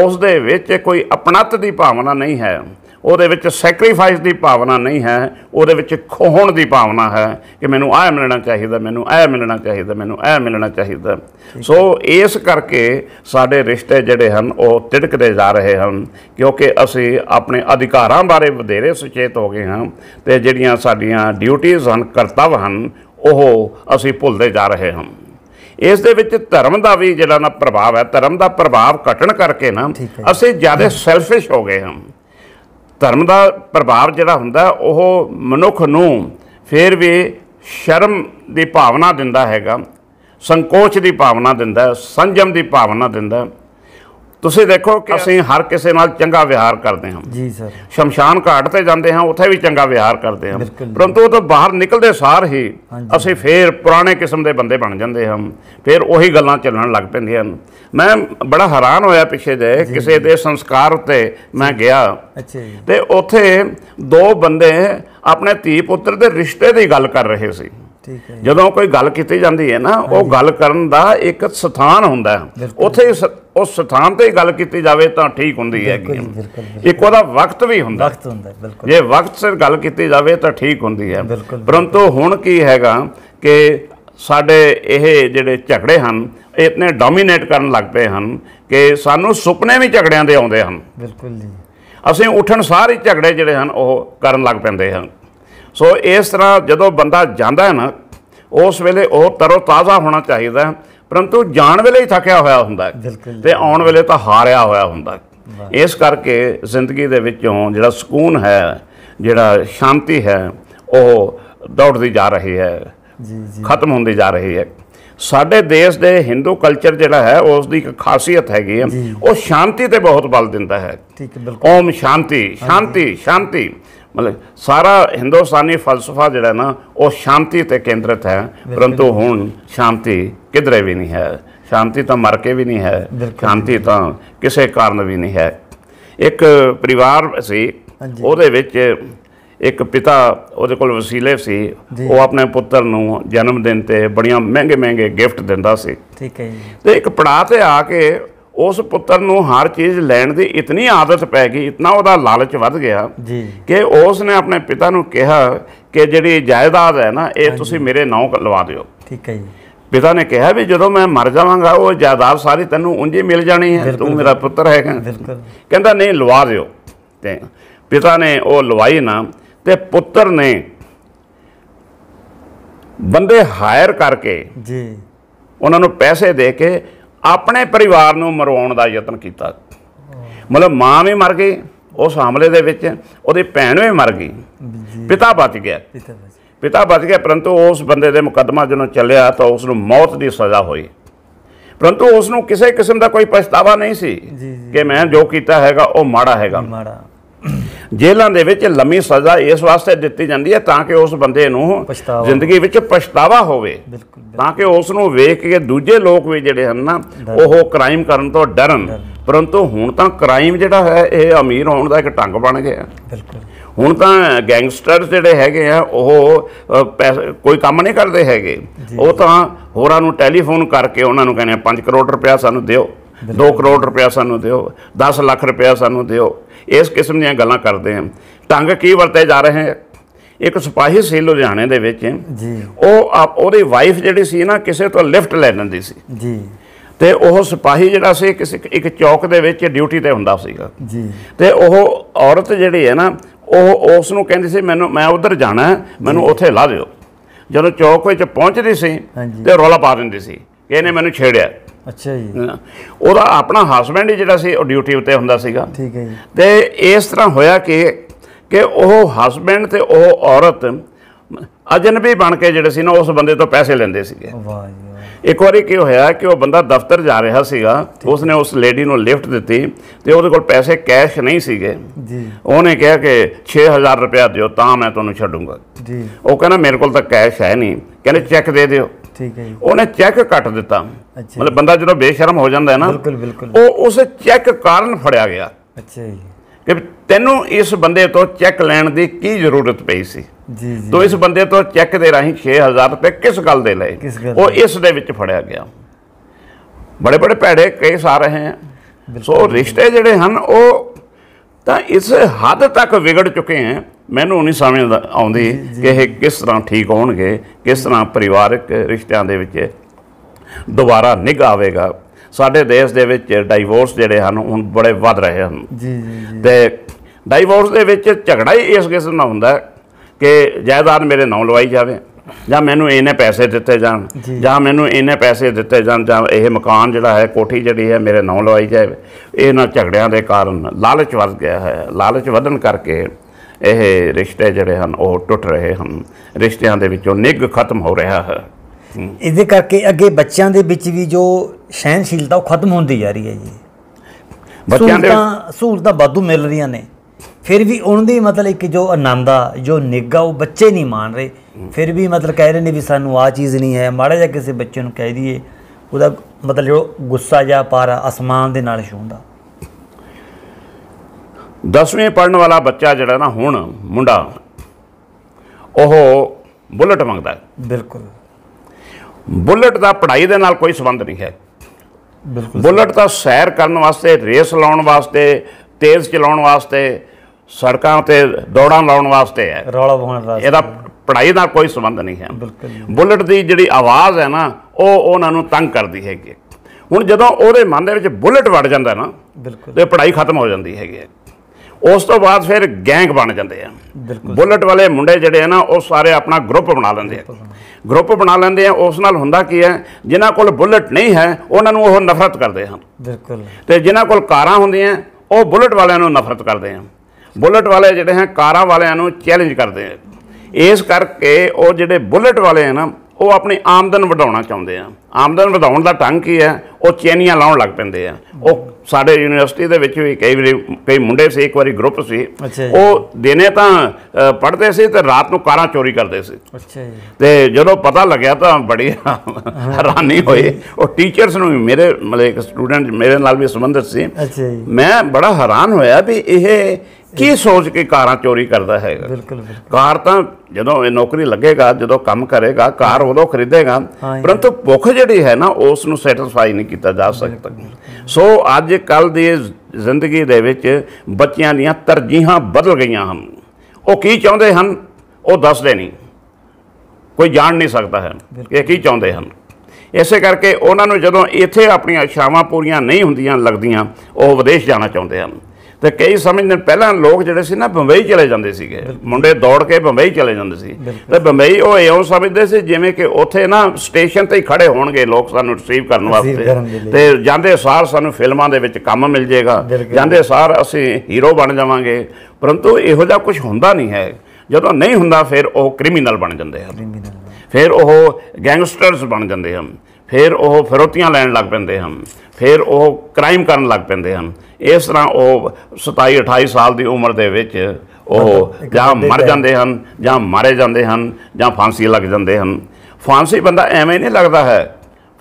ਉਸ ਦੇ ਵਿੱਚ ਕੋਈ ਆਪਣਤ ਦੀ ਭਾਵਨਾ ਨਹੀਂ ਹੈ ਉਹਦੇ ਵਿੱਚ ਸੈਕਰੀਫਾਈਸ ਦੀ ਭਾਵਨਾ ਨਹੀਂ ਹੈ ਉਹਦੇ ਵਿੱਚ ਖੋਹਣ ਦੀ ਭਾਵਨਾ ਹੈ ਕਿ ਮੈਨੂੰ ਆਹ ਮਿਲਣਾ ਚਾਹੀਦਾ ਮੈਨੂੰ ਇਹ ਮਿਲਣਾ ਚਾਹੀਦਾ ਮੈਨੂੰ ਇਹ ਮਿਲਣਾ ਚਾਹੀਦਾ ਸੋ ਇਸ ਕਰਕੇ ਸਾਡੇ ਰਿਸ਼ਤੇ ਜਿਹੜੇ ਹਨ ਉਹ ਤਿੜਕਦੇ ਜਾ ਰਹੇ ਹਨ ਕਿਉਂਕਿ ਅਸੀਂ ਆਪਣੇ ਅਧਿਕਾਰਾਂ ਬਾਰੇ ਵਧੇਰੇ ਸੁਚੇਤ ਹੋ ਗਏ ਹਾਂ ਤੇ ਜਿਹੜੀਆਂ ਸਾਡੀਆਂ ਡਿਊਟੀਆਂ ਹਨ ਕਰਤੱਵ ਹਨ ਉਹ ਅਸੀਂ ਭੁੱਲਦੇ ਜਾ ਰਹੇ ਹਾਂ ਇਸ ਦੇ ਵਿੱਚ ਧਰਮ ਦਾ ਵੀ ਜਿਹੜਾ ਨਾ ਪ੍ਰਭਾਵ ਹੈ ਧਰਮ ਦਾ ਪ੍ਰਭਾਵ ਘਟਣ ਕਰਕੇ ਨਾ ਅਸੀਂ ਜ਼ਿਆਦਾ ਸੈਲਫਿਸ਼ ਹੋ ਗਏ ਹਾਂ ਧਰਮ ਦਾ ਪ੍ਰਭਾਵ ਜਿਹੜਾ ਹੁੰਦਾ ਉਹ ਮਨੁੱਖ ਨੂੰ ਫਿਰ ਵੀ ਸ਼ਰਮ ਦੀ ਭਾਵਨਾ ਦਿੰਦਾ ਹੈਗਾ ਸੰਕੋਚ ਦੀ ਭਾਵਨਾ ਦਿੰਦਾ ਸੰਜਮ ਦੀ ਭਾਵਨਾ ਦਿੰਦਾ ਤੁਸੀਂ ਦੇਖੋ ਕਿ ਅਸੀਂ ਹਰ ਕਿਸੇ ਨਾਲ ਚੰਗਾ ਵਿਹਾਰ ਕਰਦੇ ਹਾਂ ਜੀ ਸਰ ਸ਼ਮਸ਼ਾਨ ਘਾਟ ਤੇ ਜਾਂਦੇ ਹਾਂ ਉੱਥੇ ਵੀ ਚੰਗਾ ਵਿਹਾਰ ਕਰਦੇ ਹਾਂ ਪਰੰਤੂ ਉਹ ਤੋਂ ਬਾਹਰ ਨਿਕਲਦੇ ਸਾਰ ਹੀ ਅਸੀਂ ਫੇਰ ਪੁਰਾਣੇ ਕਿਸਮ ਦੇ ਬੰਦੇ ਬਣ ਜਾਂਦੇ ਹਾਂ ਫੇਰ ਉਹੀ ਗੱਲਾਂ ਚੱਲਣ ਲੱਗ ਪੈਂਦੀਆਂ ਮੈਂ ਬੜਾ ਹੈਰਾਨ ਹੋਇਆ ਪਿੱਛੇ ਦੇ ਕਿਸੇ ਦੇ ਸੰਸਕਾਰ ਤੇ ਮੈਂ ਗਿਆ ਅੱਛਾ ਤੇ ਉੱਥੇ ਦੋ ਬੰਦੇ ਆਪਣੇ ਧੀ ਪੁੱਤਰ ਦੇ ਰਿਸ਼ਤੇ ਦੀ ਗੱਲ ਕਰ ਰਹੇ ਸੀ ਜਦੋਂ ਕੋਈ ਗੱਲ ਕੀਤੀ ਜਾਂਦੀ ਹੈ ਨਾ ਉਹ ਗੱਲ ਕਰਨ ਦਾ ਇੱਕ ਸਥਾਨ ਹੁੰਦਾ ਉੱਥੇ ਉਸ ਸਥਾਨ ਤੇ ਗੱਲ ਕੀਤੀ ਜਾਵੇ ਤਾਂ ਠੀਕ ਹੁੰਦੀ ਹੈ ਇੱਕ ਉਹਦਾ ਵਕਤ ਵੀ ਹੁੰਦਾ ਵਕਤ ਹੁੰਦਾ ਬਿਲਕੁਲ ਜੇ ਵਕਤ ਸਿਰ ਗੱਲ ਕੀਤੀ ਜਾਵੇ ਤਾਂ ਠੀਕ ਹੁੰਦੀ ਹੈ ਪਰੰਤੂ ਹੁਣ ਕੀ ਹੈਗਾ ਕਿ ਸਾਡੇ ਇਹ ਜਿਹੜੇ ਝਗੜੇ ਹਨ ਇਤਨੇ ਡੋਮੀਨੇਟ ਕਰਨ ਲੱਗ ਪਏ ਹਨ ਕਿ ਸਾਨੂੰ ਸੁਪਨੇ ਵੀ ਝਗੜਿਆਂ ਦੇ ਆਉਂਦੇ ਹਨ ਬਿਲਕੁਲ ਜੀ ਅਸੀਂ ਉਠਣ ਸਾਰ ਹੀ ਝਗੜੇ ਜਿਹੜੇ ਹਨ ਉਹ ਕਰਨ ਲੱਗ ਪੈਂਦੇ ਹਨ ਸੋ ਇਸ ਤਰ੍ਹਾਂ ਜਦੋਂ ਬੰਦਾ ਜਾਂਦਾ ਹੈ ਨਾ ਉਸ ਵੇਲੇ ਉਹ ਤਰੋ ਤਾਜ਼ਾ ਹੋਣਾ ਚਾਹੀਦਾ ਹੈ ਪਰੰਤੂ ਜਾਣ ਵੇਲੇ ਹੀ ਥੱਕਿਆ ਹੋਇਆ ਹੁੰਦਾ ਤੇ ਆਉਣ ਵੇਲੇ ਤਾਂ ਹਾਰਿਆ ਹੋਇਆ ਹੁੰਦਾ ਇਸ ਕਰਕੇ ਜ਼ਿੰਦਗੀ ਦੇ ਵਿੱਚੋਂ ਜਿਹੜਾ ਸਕੂਨ ਹੈ ਜਿਹੜਾ ਸ਼ਾਂਤੀ ਹੈ ਉਹ ਦੌੜਦੀ ਜਾ ਰਹੀ ਹੈ ਜੀ ਜੀ ਖਤਮ ਹੁੰਦੀ ਜਾ ਰਹੀ ਹੈ ਸਾਡੇ ਦੇਸ਼ ਦੇ ਹਿੰਦੂ ਕਲਚਰ ਜਿਹੜਾ ਹੈ ਉਸ ਦੀ ਇੱਕ ਖਾਸੀਅਤ ਹੈਗੀ ਹੈ ਉਹ ਸ਼ਾਂਤੀ ਤੇ ਬਹੁਤ ਬਲ ਦਿੰਦਾ ਹੈ ਠੀਕ ਬਿਲਕੁਲ ਓਮ ਸ਼ਾਂਤੀ ਸ਼ਾਂਤੀ ਸ਼ਾਂਤੀ ਮਤਲਬ ਸਾਰਾ ਹਿੰਦੁਸਤਾਨੀ ਫਲਸਫਾ ਜਿਹੜਾ ਨਾ ਉਹ ਸ਼ਾਂਤੀ ਤੇ ਕੇਂਦਰਿਤ ਹੈ ਪਰੰਤੂ ਹੁਣ ਸ਼ਾਂਤੀ ਕਿਧਰੇ ਵੀ ਨਹੀਂ ਹੈ ਸ਼ਾਂਤੀ ਤਾਂ ਮਰ ਕੇ ਵੀ ਨਹੀਂ ਹੈ ਸ਼ਾਂਤੀ ਤਾਂ ਕਿਸੇ ਕਾਰਨ ਵੀ ਨਹੀਂ ਹੈ ਇੱਕ ਪਰਿਵਾਰ ਸੀ ਉਹਦੇ ਵਿੱਚ ਇੱਕ ਪਿਤਾ ਉਹਦੇ ਕੋਲ ਵਸੀਲੇ ਸੀ ਉਹ ਆਪਣੇ ਪੁੱਤਰ ਨੂੰ ਜਨਮ ਦਿਨ ਤੇ ਬੜੀਆਂ ਮਹਿੰਗੇ ਮਹਿੰਗੇ ਗਿਫਟ ਦਿੰਦਾ ਸੀ ਠੀਕ ਹੈ ਜੀ ਤੇ ਇੱਕ ਪੜਾ ਤੇ ਆ ਕੇ ਉਸ ਪੁੱਤਰ ਨੂੰ ਹਰ ਚੀਜ਼ ਲੈਣ ਦੀ ਇਤਨੀ ਆਦਤ ਪੈ ਗਈ ਇਤਨਾ ਉਹਦਾ ਲਾਲਚ ਵੱਧ ਗਿਆ ਜੀ ਕਿ ਉਸ ਨੇ ਆਪਣੇ ਪਿਤਾ ਨੂੰ ਕਿਹਾ ਕਿ ਜਿਹੜੀ ਜਾਇਦਾਦ ਹੈ ਨਾ ਇਹ ਤੁਸੀਂ ਮੇਰੇ ਨਾਂ ਲਵਾ ਦਿਓ ਠੀਕ ਹੈ ਜੀ ਪਿਤਾ ਨੇ ਕਿਹਾ ਵੀ ਜਦੋਂ ਮੈਂ ਮਰ ਜਾਵਾਂਗਾ ਉਹ ਜਾਇਦਾਦ ਸਾਰੀ ਤੈਨੂੰ ਉਂਝੇ ਮਿਲ ਜਾਣੀ ਹੈ ਤੂੰ ਮੇਰਾ ਪੁੱਤਰ ਹੈ ਕਹਿੰਦਾ ਨਹੀਂ ਲਵਾ ਦਿਓ ਤੇ ਪਿਤਾ ਨੇ ਉਹ ਲਵਾਈ ਨਾ ਤੇ ਪੁੱਤਰ ਨੇ ਬੰਦੇ ਹਾਇਰ ਕਰਕੇ ਜੀ ਉਹਨਾਂ ਨੂੰ ਪੈਸੇ ਦੇ ਕੇ ਆਪਣੇ ਪਰਿਵਾਰ ਨੂੰ ਮਰਵਾਉਣ ਦਾ ਯਤਨ ਕੀਤਾ ਮਤਲਬ ਮਾਂ ਵੀ ਮਰ ਗਈ ਉਸ ਹਮਲੇ ਦੇ ਵਿੱਚ ਉਹਦੀ ਭੈਣ ਵੀ ਮਰ ਗਈ ਪਿਤਾ ਬਚ ਗਿਆ ਪਿਤਾ ਬਚ ਗਿਆ ਪਰੰਤੂ ਉਸ ਬੰਦੇ ਦੇ ਮੁਕੱਦਮਾ ਜਦੋਂ ਚੱਲਿਆ ਤਾਂ ਉਸ ਨੂੰ ਮੌਤ ਦੀ ਸਜ਼ਾ ਹੋਈ ਪਰੰਤੂ ਉਸ ਨੂੰ ਕਿਸੇ ਕਿਸਮ ਦਾ ਕੋਈ ਪਛਤਾਵਾ ਨਹੀਂ ਸੀ ਕਿ ਮੈਂ ਜੋ ਕੀਤਾ ਹੈਗਾ ਉਹ ਮਾੜਾ ਹੈਗਾ ਮਾੜਾ ਜੇਲ੍ਹਾਂ ਦੇ ਵਿੱਚ ਲੰਮੀ ਸਜ਼ਾ ਇਸ ਵਾਸਤੇ ਦਿੱਤੀ ਜਾਂਦੀ ਹੈ ਤਾਂ ਕਿ ਉਸ ਬੰਦੇ ਨੂੰ ਜ਼ਿੰਦਗੀ ਵਿੱਚ ਪਛਤਾਵਾ ਹੋਵੇ ਤਾਂ ਕਿ ਉਸ ਨੂੰ ਵੇਖ ਕੇ ਦੂਜੇ ਲੋਕ ਵੀ ਜਿਹੜੇ ਹਨ ਨਾ ਉਹ ਕ੍ਰਾਈਮ ਕਰਨ ਤੋਂ ਡਰਨ ਪਰੰਤੂ ਹੁਣ ਤਾਂ ਕ੍ਰਾਈਮ ਜਿਹੜਾ ਹੈ ਇਹ ਅਮੀਰ ਹੋਣ ਦਾ ਇੱਕ ਟੰਗ ਬਣ ਗਿਆ ਹੁਣ ਤਾਂ ਗੈਂਗਸਟਰ ਜਿਹੜੇ ਹੈਗੇ ਆ ਉਹ ਕੋਈ ਕੰਮ ਨਹੀਂ ਕਰਦੇ ਹੈਗੇ ਉਹ ਤਾਂ ਹੋਰਾਂ ਨੂੰ ਟੈਲੀਫੋਨ ਕਰਕੇ ਉਹਨਾਂ ਨੂੰ ਕਹਿੰਦੇ 5 ਕਰੋੜ ਰੁਪਏ ਸਾਨੂੰ ਦਿਓ 2 ਕਰੋੜ ਰੁਪਇਆ ਸਾਨੂੰ ਦਿਓ 10 ਲੱਖ ਰੁਪਇਆ ਸਾਨੂੰ ਦਿਓ ਇਸ ਕਿਸਮ ਦੀਆਂ ਗੱਲਾਂ ਕਰਦੇ ਆ ਟੰਗ ਕੀ ਵਰਤੇ ਜਾ ਰਹੇ ਆ ਇੱਕ ਸਿਪਾਹੀ ਸੀ ਲੁਧਿਆਣੇ ਦੇ ਵਿੱਚ ਜੀ ਉਹ ਉਹਦੀ ਵਾਈਫ ਜਿਹੜੀ ਸੀ ਨਾ ਕਿਸੇ ਤੋਂ ਲਿਫਟ ਲੈ ਲੈਂਦੀ ਸੀ ਜੀ ਤੇ ਉਹ ਸਿਪਾਹੀ ਜਿਹੜਾ ਸੀ ਕਿਸੇ ਇੱਕ ਚੌਕ ਦੇ ਵਿੱਚ ਡਿਊਟੀ ਤੇ ਹੁੰਦਾ ਸੀਗਾ ਜੀ ਤੇ ਉਹ ਔਰਤ ਜਿਹੜੀ ਹੈ ਨਾ ਉਹ ਉਸ ਨੂੰ ਕਹਿੰਦੀ ਸੀ ਮੈਨੂੰ ਮੈਂ ਉਧਰ ਜਾਣਾ ਮੈਨੂੰ ਉੱਥੇ ਲਾ ਦਿਓ ਜਦੋਂ ਚੌਕ ਵਿੱਚ ਪਹੁੰਚਦੀ ਸੀ ਤੇ ਰੋਲਾ ਪਾ ਦਿੰਦੀ ਸੀ ਇਹਨੇ ਮੈਨੂੰ ਛੇੜਿਆ ਅੱਛਾ ਜੀ ਉਹਦਾ ਆਪਣਾ ਹਸਬੰਡ ਜਿਹੜਾ ਸੀ ਉਹ ਡਿਊਟੀ ਉੱਤੇ ਹੁੰਦਾ ਸੀਗਾ ਠੀਕ ਹੈ ਜੀ ਤੇ ਇਸ ਤਰ੍ਹਾਂ ਹੋਇਆ ਕਿ ਕਿ ਉਹ ਹਸਬੰਡ ਤੇ ਉਹ ਔਰਤ ਅਜਨਬੀ ਬਣ ਕੇ ਜਿਹੜੇ ਸੀ ਨਾ ਉਸ ਬੰਦੇ ਤੋਂ ਪੈਸੇ ਲੈਂਦੇ ਸੀਗੇ ਵਾਹ ਇੱਕ ਵਾਰੀ ਕੀ ਹੋਇਆ ਕਿ ਉਹ ਬੰਦਾ ਦਫ਼ਤਰ ਜਾ ਰਿਹਾ ਸੀਗਾ ਉਸਨੇ ਉਸ ਲੇਡੀ ਨੂੰ ਲਿਫਟ ਦਿੱਤੀ ਤੇ ਉਹਦੇ ਕੋਲ ਪੈਸੇ ਕੈਸ਼ ਨਹੀਂ ਸੀਗੇ ਜੀ ਉਹਨੇ ਕਿਹਾ ਕਿ 6000 ਰੁਪਏ ਦਿਓ ਤਾਂ ਮੈਂ ਤੁਹਾਨੂੰ ਛੱਡੂੰਗਾ ਜੀ ਉਹ ਕਹਿੰਦਾ ਮੇਰੇ ਕੋਲ ਤਾਂ ਕੈਸ਼ ਹੈ ਨਹੀਂ ਕਹਿੰਦੇ ਚੈੱਕ ਦੇ ਦਿਓ ਠੀਕ ਹੈ ਜੀ ਉਹਨੇ ਚੈੱਕ ਕੱਟ ਦਿੱਤਾ ਮਤਲਬ ਬੰਦਾ ਜਦੋਂ ਬੇਸ਼ਰਮ ਹੋ ਜਾਂਦਾ ਹੈ ਨਾ ਬਿਲਕੁਲ ਬਿਲਕੁਲ ਉਹ ਉਸ ਚੈੱਕ ਕਾਰਨ ਫੜਿਆ ਗਿਆ ਅੱਛਾ ਜੀ ਕਿ ਤੈਨੂੰ ਇਸ ਬੰਦੇ ਤੋਂ ਚੈੱਕ ਲੈਣ ਦੀ ਕੀ ਜ਼ਰੂਰਤ ਪਈ ਸੀ ਜੀ ਜੀ ਤੋਂ ਇਸ ਬੰਦੇ ਤੋਂ ਚੈੱਕ ਦੇ ਰਾਹੀਂ 6000 ਰੁਪਏ ਕਿਸ ਗੱਲ ਦੇ ਲਏ ਉਹ ਇਸ ਦੇ ਵਿੱਚ ਫੜਿਆ ਗਿਆ ਬੜੇ ਬੜੇ ਭੈੜੇ ਕੇਸ ਆ ਰਹੇ ਹਨ ਸੋ ਰਿਸ਼ਤੇ ਜਿਹੜੇ ਹਨ ਉਹ ਤਾਂ ਇਸ ਹੱਦ ਤੱਕ ਵਿਗੜ ਚੁੱਕੇ ਹਨ ਮੈਨੂੰ ਨਹੀਂ ਸਮਝ ਆਉਂਦੀ ਕਿ ਇਹ ਕਿਸ ਤਰ੍ਹਾਂ ਠੀਕ ਹੋਣਗੇ ਕਿਸ ਤਰ੍ਹਾਂ ਪਰਿਵਾਰਕ ਰਿਸ਼ਤਿਆਂ ਦੇ ਵਿੱਚ ਦੁਬਾਰਾ ਨਿਗ ਆਵੇਗਾ ਸਾਡੇ ਦੇਸ਼ ਦੇ ਵਿੱਚ ਡਾਈਵੋਰਸ ਜਿਹੜੇ ਹਨ ਹੁਣ ਬੜੇ ਵੱਧ ਰਹੇ ਹਨ ਜੀ ਜੀ ਤੇ ਡਾਈਵੋਰਸ ਦੇ ਵਿੱਚ ਝਗੜਾ ਹੀ ਇਸ ਕਿਸਮ ਦਾ ਹੁੰਦਾ ਕਿ ਜਾਇਦਾਦ ਮੇਰੇ ਨਾਂ ਲਵਾਈ ਜਾਵੇ ਜਾਂ ਮੈਨੂੰ ਇਹਨੇ ਪੈਸੇ ਦਿੱਤੇ ਜਾਣ ਜਾਂ ਮੈਨੂੰ ਇਹਨੇ ਪੈਸੇ ਦਿੱਤੇ ਜਾਣ ਜਾਂ ਇਹ ਮਕਾਨ ਜਿਹੜਾ ਹੈ ਕੋਠੀ ਜਿਹੜੀ ਹੈ ਮੇਰੇ ਨਾਂ ਲਵਾਈ ਜਾਏ ਇਹਨਾਂ ਝਗੜਿਆਂ ਦੇ ਕਾਰਨ ਲਾਲਚ ਵੱਧ ਗਿਆ ਹੈ ਲਾਲਚ ਵਧਣ ਕਰਕੇ ਇਹ ਰਿਸ਼ਤੇ ਜਿਹੜੇ ਹਨ ਉਹ ਟੁੱਟ ਰਹੇ ਹਨ ਰਿਸ਼ਤਿਆਂ ਦੇ ਵਿੱਚੋਂ ਨਿੱਘ ਖਤਮ ਹੋ ਰਿਹਾ ਹੈ ਇਹਦੇ ਕਰਕੇ ਅੱਗੇ ਬੱਚਿਆਂ ਦੇ ਵਿੱਚ ਵੀ ਜੋ ਸਹਿਨਸ਼ੀਲਤਾ ਉਹ ਖਤਮ ਹੁੰਦੀ ਜਾ ਰਹੀ ਹੈ ਜੀ ਬੱਚਿਆਂ ਦੇ ਸਹੂਲਤਾਂ ਬਾਦੂ ਮਿਲ ਰਹੀਆਂ ਨੇ ਫਿਰ ਵੀ ਉਹਨਾਂ ਦੀ ਮਤਲਬ ਇੱਕ ਜੋ ਆਨੰਦ ਆ ਜੋ ਨਿੱਘਾ ਉਹ ਬੱਚੇ ਨਹੀਂ ਮਾਣ ਰਹੇ ਫਿਰ ਵੀ ਮਤਲਬ ਕਹਿ ਰਹੇ ਨੇ ਵੀ ਸਾਨੂੰ ਆ ਚੀਜ਼ ਨਹੀਂ ਹੈ ਮਾੜਾ ਜਿਹਾ ਕਿਸੇ ਬੱਚੇ ਨੂੰ ਕਹਿ ਦਈਏ ਉਹਦਾ ਮਤਲਬ ਜੋ ਗੁੱਸਾ ਜਾਂ ਪਾਰਾ ਅਸਮਾਨ ਦੇ ਨਾਲ ਛੂੰਦਾ 10ਵੇਂ ਪੜਨ ਵਾਲਾ ਬੱਚਾ ਜਿਹੜਾ ਨਾ ਹੁਣ ਮੁੰਡਾ ਉਹ ਬੁਲਟ ਮੰਗਦਾ ਬਿਲਕੁਲ ਬੁਲਟ ਦਾ ਪੜ੍ਹਾਈ ਦੇ ਨਾਲ ਕੋਈ ਸੰਬੰਧ ਨਹੀਂ ਹੈ ਬਿਲਕੁਲ ਬੁਲਟ ਤਾਂ ਸੈਰ ਕਰਨ ਵਾਸਤੇ ਰੇਸ ਲਾਉਣ ਵਾਸਤੇ ਤੇਜ਼ ਚਲਾਉਣ ਵਾਸਤੇ ਸੜਕਾਂ ਤੇ ਦੌੜਾਂ ਲਾਉਣ ਵਾਸਤੇ ਹੈ ਰੌਲਾ ਪਾਉਣ ਵਾਸਤੇ ਇਹਦਾ ਪੜਾਈ ਨਾਲ ਕੋਈ ਸੰਬੰਧ ਨਹੀਂ ਹੈ ਬਿਲਕੁਲ ਬੁਲਟ ਦੀ ਜਿਹੜੀ ਆਵਾਜ਼ ਹੈ ਨਾ ਉਹ ਉਹਨਾਂ ਨੂੰ ਤੰਗ ਕਰਦੀ ਹੈਗੀ ਹੁਣ ਜਦੋਂ ਉਹਦੇ ਮਨ ਦੇ ਵਿੱਚ ਬੁਲਟ ਵੜ ਜਾਂਦਾ ਨਾ ਬਿਲਕੁਲ ਤੇ ਪੜਾਈ ਖਤਮ ਹੋ ਜਾਂਦੀ ਹੈਗੀ ਉਸ ਤੋਂ ਬਾਅਦ ਫਿਰ ਗੈਂਗ ਬਣ ਜਾਂਦੇ ਆ ਬੁਲਟ ਵਾਲੇ ਮੁੰਡੇ ਜਿਹੜੇ ਆ ਨਾ ਉਹ ਸਾਰੇ ਆਪਣਾ ਗਰੁੱਪ ਬਣਾ ਲੈਂਦੇ ਆ ਗਰੁੱਪ ਬਣਾ ਲੈਂਦੇ ਆ ਉਸ ਨਾਲ ਹੁੰਦਾ ਕੀ ਹੈ ਜਿਨ੍ਹਾਂ ਕੋਲ ਬੁਲਟ ਨਹੀਂ ਹੈ ਉਹਨਾਂ ਨੂੰ ਉਹ ਨਫ਼ਰਤ ਕਰਦੇ ਹਨ ਬਿਲਕੁਲ ਤੇ ਜਿਨ੍ਹਾਂ ਕੋਲ ਕਾਰਾਂ ਹੁੰਦੀਆਂ ਉਹ ਬੁਲਟ ਵਾਲਿਆਂ ਨੂੰ ਨਫ਼ਰਤ ਕਰਦੇ ਆ ਬੁਲਟ ਵਾਲੇ ਜਿਹੜੇ ਹਨ ਕਾਰਾਂ ਵਾਲਿਆਂ ਨੂੰ ਚੈਲੰਜ ਕਰਦੇ ਆ ਇਸ ਕਰਕੇ ਉਹ ਜਿਹੜੇ ਬੁਲਟ ਵਾਲੇ ਆ ਨਾ ਉਹ ਆਪਣੀ ਆਮਦਨ ਵਧਾਉਣਾ ਚਾਹੁੰਦੇ ਆ ਆਮਦਨ ਵਧਾਉਣ ਦਾ ਢੰਗ ਕੀ ਹੈ ਉਹ ਚੈਨੀਆਂ ਲਾਉਣ ਲੱਗ ਪੈਂਦੇ ਆ ਉਹ ਸਾਡੇ ਯੂਨੀਵਰਸਿਟੀ ਦੇ ਵਿੱਚ ਵੀ ਕਈ ਵਾਰੀ ਕਈ ਮੁੰਡੇ ਸੀ ਇੱਕ ਵਾਰੀ ਗਰੁੱਪ ਸੀ ਉਹ ਦਿਨੇ ਤਾਂ ਪੜ੍ਹਦੇ ਸੀ ਤੇ ਰਾਤ ਨੂੰ ਕਾਰਾਂ ਚੋਰੀ ਕਰਦੇ ਸੀ ਅੱਛਾ ਜੀ ਤੇ ਜਦੋਂ ਪਤਾ ਲੱਗਿਆ ਤਾਂ ਬੜੀ ਹੈਰਾਨੀ ਹੋਈ ਉਹ ਟੀਚਰਸ ਨੂੰ ਵੀ ਮੇਰੇ ਮਲੇ ਇੱਕ ਸਟੂਡੈਂਟ ਮੇਰੇ ਨਾਲ ਵੀ ਸੰਬੰਧਿਤ ਸੀ ਮੈਂ ਬੜਾ ਹੈਰਾਨ ਹੋਇਆ ਵੀ ਇਹ ਕੀ ਸੋਚ ਕੇ ਕਾਰਾਂ ਚੋਰੀ ਕਰਦਾ ਹੈਗਾ ਬਿਲਕੁਲ ਕਾਰ ਤਾਂ ਜਦੋਂ ਇਹ ਨੌਕਰੀ ਲੱਗੇਗਾ ਜਦੋਂ ਕੰਮ ਕਰੇਗਾ ਕਾਰ ਉਹਦੋਂ ਖਰੀਦੇਗਾ ਪਰੰਤੂ ਭੁੱਖ ਜਿਹੜੀ ਹੈ ਨਾ ਉਸ ਨੂੰ ਸੈਟੀਸਫਾਈ ਨਹੀਂ ਕੀਤਾ ਜਾ ਸਕਦਾ ਸੋ ਅੱਜ ਕੱਲ ਦੀ ਜ਼ਿੰਦਗੀ ਦੇ ਵਿੱਚ ਬੱਚਿਆਂ ਦੀਆਂ ਤਰਜੀਹਾਂ ਬਦਲ ਗਈਆਂ ਹਨ ਉਹ ਕੀ ਚਾਹੁੰਦੇ ਹਨ ਉਹ ਦੱਸਦੇ ਨਹੀਂ ਕੋਈ ਜਾਣ ਨਹੀਂ ਸਕਦਾ ਹੈ ਕਿ ਕੀ ਚਾਹੁੰਦੇ ਹਨ ਇਸੇ ਕਰਕੇ ਉਹਨਾਂ ਨੂੰ ਜਦੋਂ ਇੱਥੇ ਆਪਣੀਆਂ ਇਛਾਵਾਂ ਪੂਰੀਆਂ ਨਹੀਂ ਹੁੰਦੀਆਂ ਲੱਗਦੀਆਂ ਉਹ ਵਿਦੇਸ਼ ਜਾਣਾ ਚਾਹੁੰਦੇ ਹਨ ਤੇ ਕਈ ਸਮਝਣ ਪਹਿਲਾਂ ਲੋਕ ਜਿਹੜੇ ਸੀ ਨਾ ਬੰਬਈ ਚਲੇ ਜਾਂਦੇ ਸੀਗੇ ਮੁੰਡੇ ਦੌੜ ਕੇ ਬੰਬਈ ਚਲੇ ਜਾਂਦੇ ਸੀ ਤੇ ਬੰਬਈ ਉਹ ਐਉਂ ਸਮਝਦੇ ਸੀ ਜਿਵੇਂ ਕਿ ਉੱਥੇ ਨਾ ਸਟੇਸ਼ਨ ਤੇ ਹੀ ਖੜੇ ਹੋਣਗੇ ਲੋਕ ਸਾਨੂੰ ਰਿਸੀਵ ਕਰਨ ਵਾਸਤੇ ਤੇ ਜਾਂਦੇ ਸਾਰ ਸਾਨੂੰ ਫਿਲਮਾਂ ਦੇ ਵਿੱਚ ਕੰਮ ਮਿਲ ਜਾਏਗਾ ਜਾਂਦੇ ਸਾਰ ਅਸੀਂ ਹੀਰੋ ਬਣ ਜਾਵਾਂਗੇ ਪਰੰਤੂ ਇਹੋ ਜਿਹਾ ਕੁਝ ਹੁੰਦਾ ਨਹੀਂ ਹੈ ਜਦੋਂ ਨਹੀਂ ਹੁੰਦਾ ਫਿਰ ਉਹ ਕ੍ਰਿਮੀਨਲ ਬਣ ਜਾਂਦੇ ਹਨ ਫਿਰ ਉਹ ਗੈਂਗਸਟਰਸ ਬਣ ਜਾਂਦੇ ਹਨ ਫਿਰ ਉਹ ਫਿਰੋਤੀਆਂ ਲੈਣ ਲੱਗ ਪੈਂਦੇ ਹਨ ਫਿਰ ਉਹ ਕ੍ਰਾਈਮ ਕਰਨ ਲੱਗ ਪੈਂਦੇ ਹਨ ਇਸ ਤਰ੍ਹਾਂ ਉਹ 27 28 ਸਾਲ ਦੀ ਉਮਰ ਦੇ ਵਿੱਚ ਉਹ ਜਾਂ ਮਰ ਜਾਂਦੇ ਹਨ ਜਾਂ ਮਾਰੇ ਜਾਂਦੇ ਹਨ ਜਾਂ ਫਾਂਸੀ ਲੱਗ ਜਾਂਦੇ ਹਨ ਫਾਂਸੀ ਬੰਦਾ ਐਵੇਂ ਨਹੀਂ ਲੱਗਦਾ ਹੈ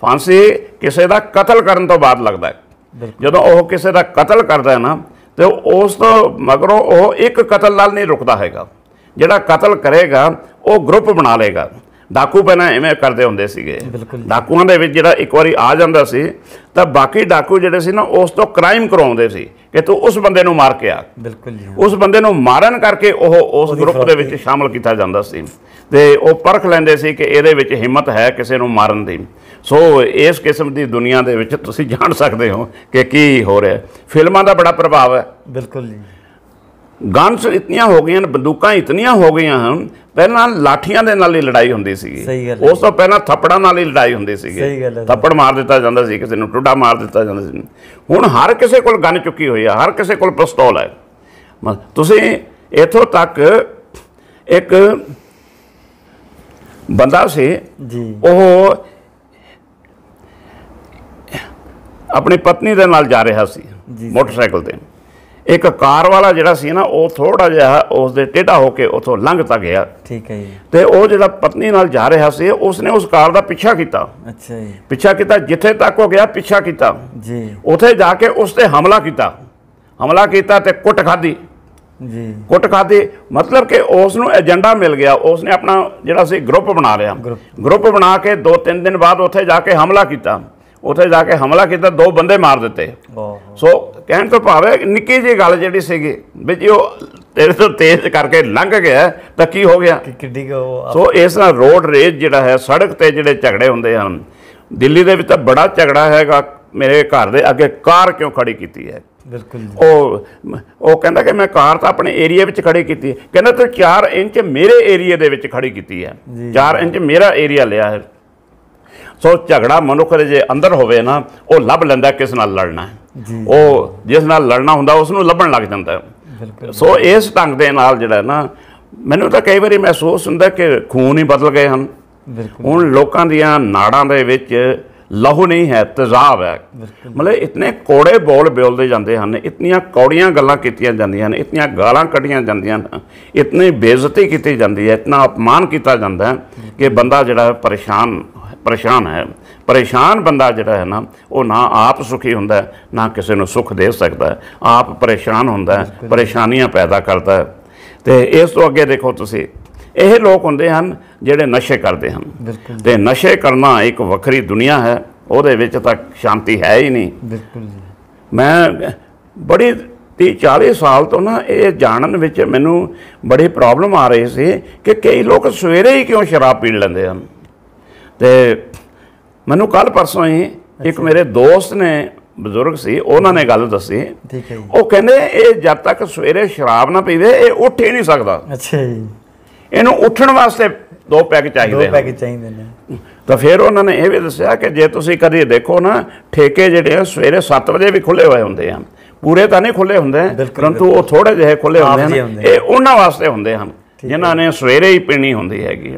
ਫਾਂਸੀ ਕਿਸੇ ਦਾ ਕਤਲ ਕਰਨ ਤੋਂ ਬਾਅਦ ਲੱਗਦਾ ਹੈ ਜਦੋਂ ਉਹ ਕਿਸੇ ਦਾ ਕਤਲ ਕਰਦਾ ਹੈ ਨਾ ਤੇ ਉਸ ਤੋਂ ਮਗਰੋਂ ਉਹ ਇੱਕ ਕਤਲ ਨਾਲ ਨਹੀਂ ਰੁਕਦਾ ਹੈਗਾ ਜਿਹੜਾ ਕਤਲ ਕਰੇਗਾ ਉਹ ਗਰੁੱਪ ਬਣਾ ਲੇਗਾ ਡਾਕੂ ਪਹਿਲਾਂ ਐਵੇਂ ਕਰਦੇ ਹੁੰਦੇ ਸੀਗੇ ਡਾਕੂਆਂ ਦੇ ਵਿੱਚ ਜਿਹੜਾ ਇੱਕ ਵਾਰੀ ਆ ਜਾਂਦਾ ਸੀ ਤਾਂ ਬਾਕੀ ਡਾਕੂ ਜਿਹੜੇ ਸੀ ਨਾ ਉਸ ਤੋਂ ਕ੍ਰਾਈਮ ਕਰਾਉਂਦੇ ਸੀ ਕਿ ਤੂੰ ਉਸ ਬੰਦੇ ਨੂੰ ਮਾਰ ਕੇ ਆ ਬਿਲਕੁਲ ਜੀ ਉਸ ਬੰਦੇ ਨੂੰ ਮਾਰਨ ਕਰਕੇ ਉਹ ਉਸ ਗਰੁੱਪ ਦੇ ਵਿੱਚ ਸ਼ਾਮਲ ਕੀਤਾ ਜਾਂਦਾ ਸੀ ਤੇ ਉਹ ਪਰਖ ਲੈਂਦੇ ਸੀ ਕਿ ਇਹਦੇ ਵਿੱਚ ਹਿੰਮਤ ਹੈ ਕਿਸੇ ਨੂੰ ਮਾਰਨ ਦੀ ਸੋ ਇਸ ਕਿਸਮ ਦੀ ਦੁਨੀਆ ਦੇ ਵਿੱਚ ਤੁਸੀਂ ਜਾਣ ਸਕਦੇ ਹੋ ਕਿ ਕੀ ਹੋ ਰਿਹਾ ਫਿਲਮਾਂ ਦਾ ਬੜਾ ਪ੍ਰਭਾਵ ਹੈ ਬਿਲਕੁਲ ਜੀ ਗਨਸ ਇਤਨੀਆਂ ਹੋ ਗਈਆਂ ਬੰਦੂਕਾਂ ਇਤਨੀਆਂ ਹੋ ਗਈਆਂ ਹਨ ਪਹਿਲਾਂ ਲਾਠੀਆਂ ਦੇ ਨਾਲ ਹੀ ਲੜਾਈ ਹੁੰਦੀ ਸੀਗੀ ਉਸ ਤੋਂ ਪਹਿਲਾਂ ਥੱਪੜਾਂ ਨਾਲ ਹੀ ਲੜਾਈ ਹੁੰਦੀ ਸੀਗੀ ਥੱਪੜ ਮਾਰ ਦਿੱਤਾ ਜਾਂਦਾ ਸੀ ਕਿਸੇ ਨੂੰ ਟੁੱਡਾ ਮਾਰ ਦਿੱਤਾ ਜਾਂਦਾ ਸੀ ਹੁਣ ਹਰ ਕਿਸੇ ਕੋਲ ਗਨ ਚੁੱਕੀ ਹੋਈ ਹੈ ਹਰ ਕਿਸੇ ਕੋਲ ਪਿਸਤੌਲ ਹੈ ਤੁਸੀਂ ਇਥੋਂ ਤੱਕ ਇੱਕ ਬੰਦਾ ਸੀ ਜੀ ਉਹ ਆਪਣੀ ਪਤਨੀ ਦੇ ਨਾਲ ਜਾ ਰਿਹਾ ਸੀ ਮੋਟਰਸਾਈਕਲ ਤੇ ਇੱਕ ਕਾਰ ਵਾਲਾ ਜਿਹੜਾ ਸੀ ਨਾ ਉਹ ਥੋੜਾ ਜਿਹਾ ਉਸ ਦੇ ਟੇਢਾ ਹੋ ਕੇ ਉਥੋਂ ਲੰਘਤਾ ਗਿਆ ਠੀਕ ਹੈ ਜੀ ਤੇ ਉਹ ਜਿਹੜਾ ਪਤਨੀ ਨਾਲ ਜਾ ਰਿਹਾ ਸੀ ਉਸਨੇ ਉਸ ਕਾਰ ਦਾ ਪਿੱਛਾ ਕੀਤਾ ਅੱਛਾ ਜੀ ਪਿੱਛਾ ਕੀਤਾ ਜਿੱਥੇ ਤੱਕ ਉਹ ਗਿਆ ਪਿੱਛਾ ਕੀਤਾ ਜੀ ਉਥੇ ਜਾ ਕੇ ਉਸ ਤੇ ਹਮਲਾ ਕੀਤਾ ਹਮਲਾ ਕੀਤਾ ਤੇ ਕੁੱਟ ਖਾਦੀ ਜੀ ਕੁੱਟ ਖਾਦੀ ਮਤਲਬ ਕਿ ਉਸ ਨੂੰ ਏਜੰਡਾ ਮਿਲ ਗਿਆ ਉਸ ਨੇ ਆਪਣਾ ਜਿਹੜਾ ਸੀ ਗਰੁੱਪ ਬਣਾ ਲਿਆ ਗਰੁੱਪ ਬਣਾ ਕੇ 2-3 ਦਿਨ ਬਾਅਦ ਉਥੇ ਜਾ ਕੇ ਹਮਲਾ ਕੀਤਾ ਉੱਥੇ ਜਾ ਕੇ ਹਮਲਾ ਕੀਤਾ ਦੋ ਬੰਦੇ ਮਾਰ ਦਿੱਤੇ ਸੋ ਕਹਿਣ ਤੋਂ ਭਾਵ ਹੈ ਨਿੱਕੀ ਜਿਹੀ ਗੱਲ ਜਿਹੜੀ ਸੀਗੀ ਵਿੱਚ ਉਹ ਤੇਰੇ ਤੋਂ ਤੇਜ਼ ਕਰਕੇ ਲੰਘ ਗਿਆ ਤਾਂ ਕੀ ਹੋ ਗਿਆ ਕਿੱਡੀ ਸੋ ਇਸ ਨਾਲ ਰੋਡ ਰੇਜ ਜਿਹੜਾ ਹੈ ਸੜਕ ਤੇ ਜਿਹੜੇ ਝਗੜੇ ਹੁੰਦੇ ਹਨ ਦਿੱਲੀ ਦੇ ਵਿੱਚ ਤਾਂ ਬੜਾ ਝਗੜਾ ਹੈਗਾ ਮੇਰੇ ਘਰ ਦੇ ਅੱਗੇ ਕਾਰ ਕਿਉਂ ਖੜੀ ਕੀਤੀ ਹੈ ਬਿਲਕੁਲ ਉਹ ਉਹ ਕਹਿੰਦਾ ਕਿ ਮੈਂ ਕਾਰ ਤਾਂ ਆਪਣੇ ਏਰੀਆ ਵਿੱਚ ਖੜੀ ਕੀਤੀ ਹੈ ਕਹਿੰਦਾ ਤੂੰ 4 ਇੰਚ ਮੇਰੇ ਏਰੀਆ ਦੇ ਵਿੱਚ ਖੜੀ ਕੀਤੀ ਹੈ 4 ਇੰਚ ਮੇਰਾ ਏਰੀਆ ਲਿਆ ਹੈ ਸੋ ਝਗੜਾ ਮਨੁੱਖ ਦੇ ਜੇ ਅੰਦਰ ਹੋਵੇ ਨਾ ਉਹ ਲੱਭ ਲੈਂਦਾ ਕਿਸ ਨਾਲ ਲੜਨਾ ਹੈ ਉਹ ਜਿਸ ਨਾਲ ਲੜਨਾ ਹੁੰਦਾ ਉਸ ਨੂੰ ਲੱਭਣ ਲੱਗ ਜਾਂਦਾ ਸੋ ਇਸ ਢੰਗ ਦੇ ਨਾਲ ਜਿਹੜਾ ਨਾ ਮੈਨੂੰ ਤਾਂ ਕਈ ਵਾਰੀ ਮਹਿਸੂਸ ਹੁੰਦਾ ਕਿ ਖੂਨ ਹੀ ਬਦਲ ਗਏ ਹਨ ਹੁਣ ਲੋਕਾਂ ਦੀਆਂ ਨਾੜਾਂ ਦੇ ਵਿੱਚ ਲਹੂ ਨਹੀਂ ਹੈ ਤਜ਼ਾਬ ਹੈ ਮਤਲਬ ਇਤਨੇ ਕੋੜੇ ਬੋਲ ਬੋਲਦੇ ਜਾਂਦੇ ਹਨ ਇਤਨੀਆਂ ਕੌੜੀਆਂ ਗੱਲਾਂ ਕੀਤੀਆਂ ਜਾਂਦੀਆਂ ਹਨ ਇਤਨੀਆਂ ਗਾਲਾਂ ਕੱਢੀਆਂ ਜਾਂਦੀਆਂ ਹਨ ਇਤਨੀ ਬੇਇੱਜ਼ਤੀ ਕੀਤੀ ਜਾਂਦੀ ਹੈ ਇਤਨਾ ਅਪਮਾਨ ਕੀਤਾ ਜਾਂਦਾ ਹੈ ਕਿ ਬੰਦਾ ਜਿਹੜਾ ਪਰੇਸ਼ਾਨ ਪਰੇਸ਼ਾਨ ਹੈ ਪਰੇਸ਼ਾਨ ਬੰਦਾ ਜਿਹੜਾ ਹੈ ਨਾ ਉਹ ਨਾ ਆਪ ਸੁਖੀ ਹੁੰਦਾ ਨਾ ਕਿਸੇ ਨੂੰ ਸੁਖ ਦੇ ਸਕਦਾ ਆਪ ਪਰੇਸ਼ਾਨ ਹੁੰਦਾ ਪਰੇਸ਼ਾਨੀਆਂ ਪੈਦਾ ਕਰਦਾ ਤੇ ਇਸ ਤੋਂ ਅੱਗੇ ਦੇਖੋ ਤੁਸੀਂ ਇਹ ਲੋਕ ਹੁੰਦੇ ਹਨ ਜਿਹੜੇ ਨਸ਼ੇ ਕਰਦੇ ਹਨ ਤੇ ਨਸ਼ੇ ਕਰਨਾ ਇੱਕ ਵੱਖਰੀ ਦੁਨੀਆ ਹੈ ਉਹਦੇ ਵਿੱਚ ਤਾਂ ਸ਼ਾਂਤੀ ਹੈ ਹੀ ਨਹੀਂ ਬਿਲਕੁਲ ਜੀ ਮੈਂ ਬੜੀ 30 40 ਸਾਲ ਤੋਂ ਨਾ ਇਹ ਜਾਣਨ ਵਿੱਚ ਮੈਨੂੰ ਬੜੀ ਪ੍ਰੋਬਲਮ ਆ ਰਹੀ ਸੀ ਕਿ ਕਈ ਲੋਕ ਸਵੇਰੇ ਹੀ ਕਿਉਂ ਸ਼ਰਾਬ ਪੀ ਲੈਂਦੇ ਹਨ ਤੇ ਮੈਨੂੰ ਕੱਲ ਪਰਸੋਂ ਹੀ ਇੱਕ ਮੇਰੇ ਦੋਸਤ ਨੇ ਬਜ਼ੁਰਗ ਸੀ ਉਹਨਾਂ ਨੇ ਗੱਲ ਦੱਸੀ ਠੀਕ ਹੈ ਉਹ ਕਹਿੰਦੇ ਇਹ ਜਦ ਤੱਕ ਸਵੇਰੇ ਸ਼ਰਾਬ ਨਾ ਪੀਵੇ ਇਹ ਉੱਠ ਹੀ ਨਹੀਂ ਸਕਦਾ ਅੱਛਾ ਜੀ ਇਹਨੂੰ ਉੱਠਣ ਵਾਸਤੇ ਦੋ ਪੈਗ ਚਾਹੀਦੇ ਦੋ ਪੈਗ ਚਾਹੀਦੇ ਨੇ ਤਾਂ ਫਿਰ ਉਹਨਾਂ ਨੇ ਇਹ ਵੀ ਦੱਸਿਆ ਕਿ ਜੇ ਤੁਸੀਂ ਕਦੀ ਦੇਖੋ ਨਾ ਠੇਕੇ ਜਿਹੜੇ ਆ ਸਵੇਰੇ 7 ਵਜੇ ਵੀ ਖੁੱਲੇ ਹੋਏ ਹੁੰਦੇ ਆ ਪੂਰੇ ਤਾਂ ਨਹੀਂ ਖੁੱਲੇ ਹੁੰਦੇ ਪਰੰਤੂ ਉਹ ਥੋੜੇ ਜਿਹੇ ਖੁੱਲੇ ਹੁੰਦੇ ਨੇ ਇਹ ਉਹਨਾਂ ਵਾਸਤੇ ਹੁੰਦੇ ਹਨ ਜਿਨ੍ਹਾਂ ਨੇ ਸਵੇਰੇ ਹੀ ਪੀਣੀ ਹੁੰਦੀ ਹੈਗੀ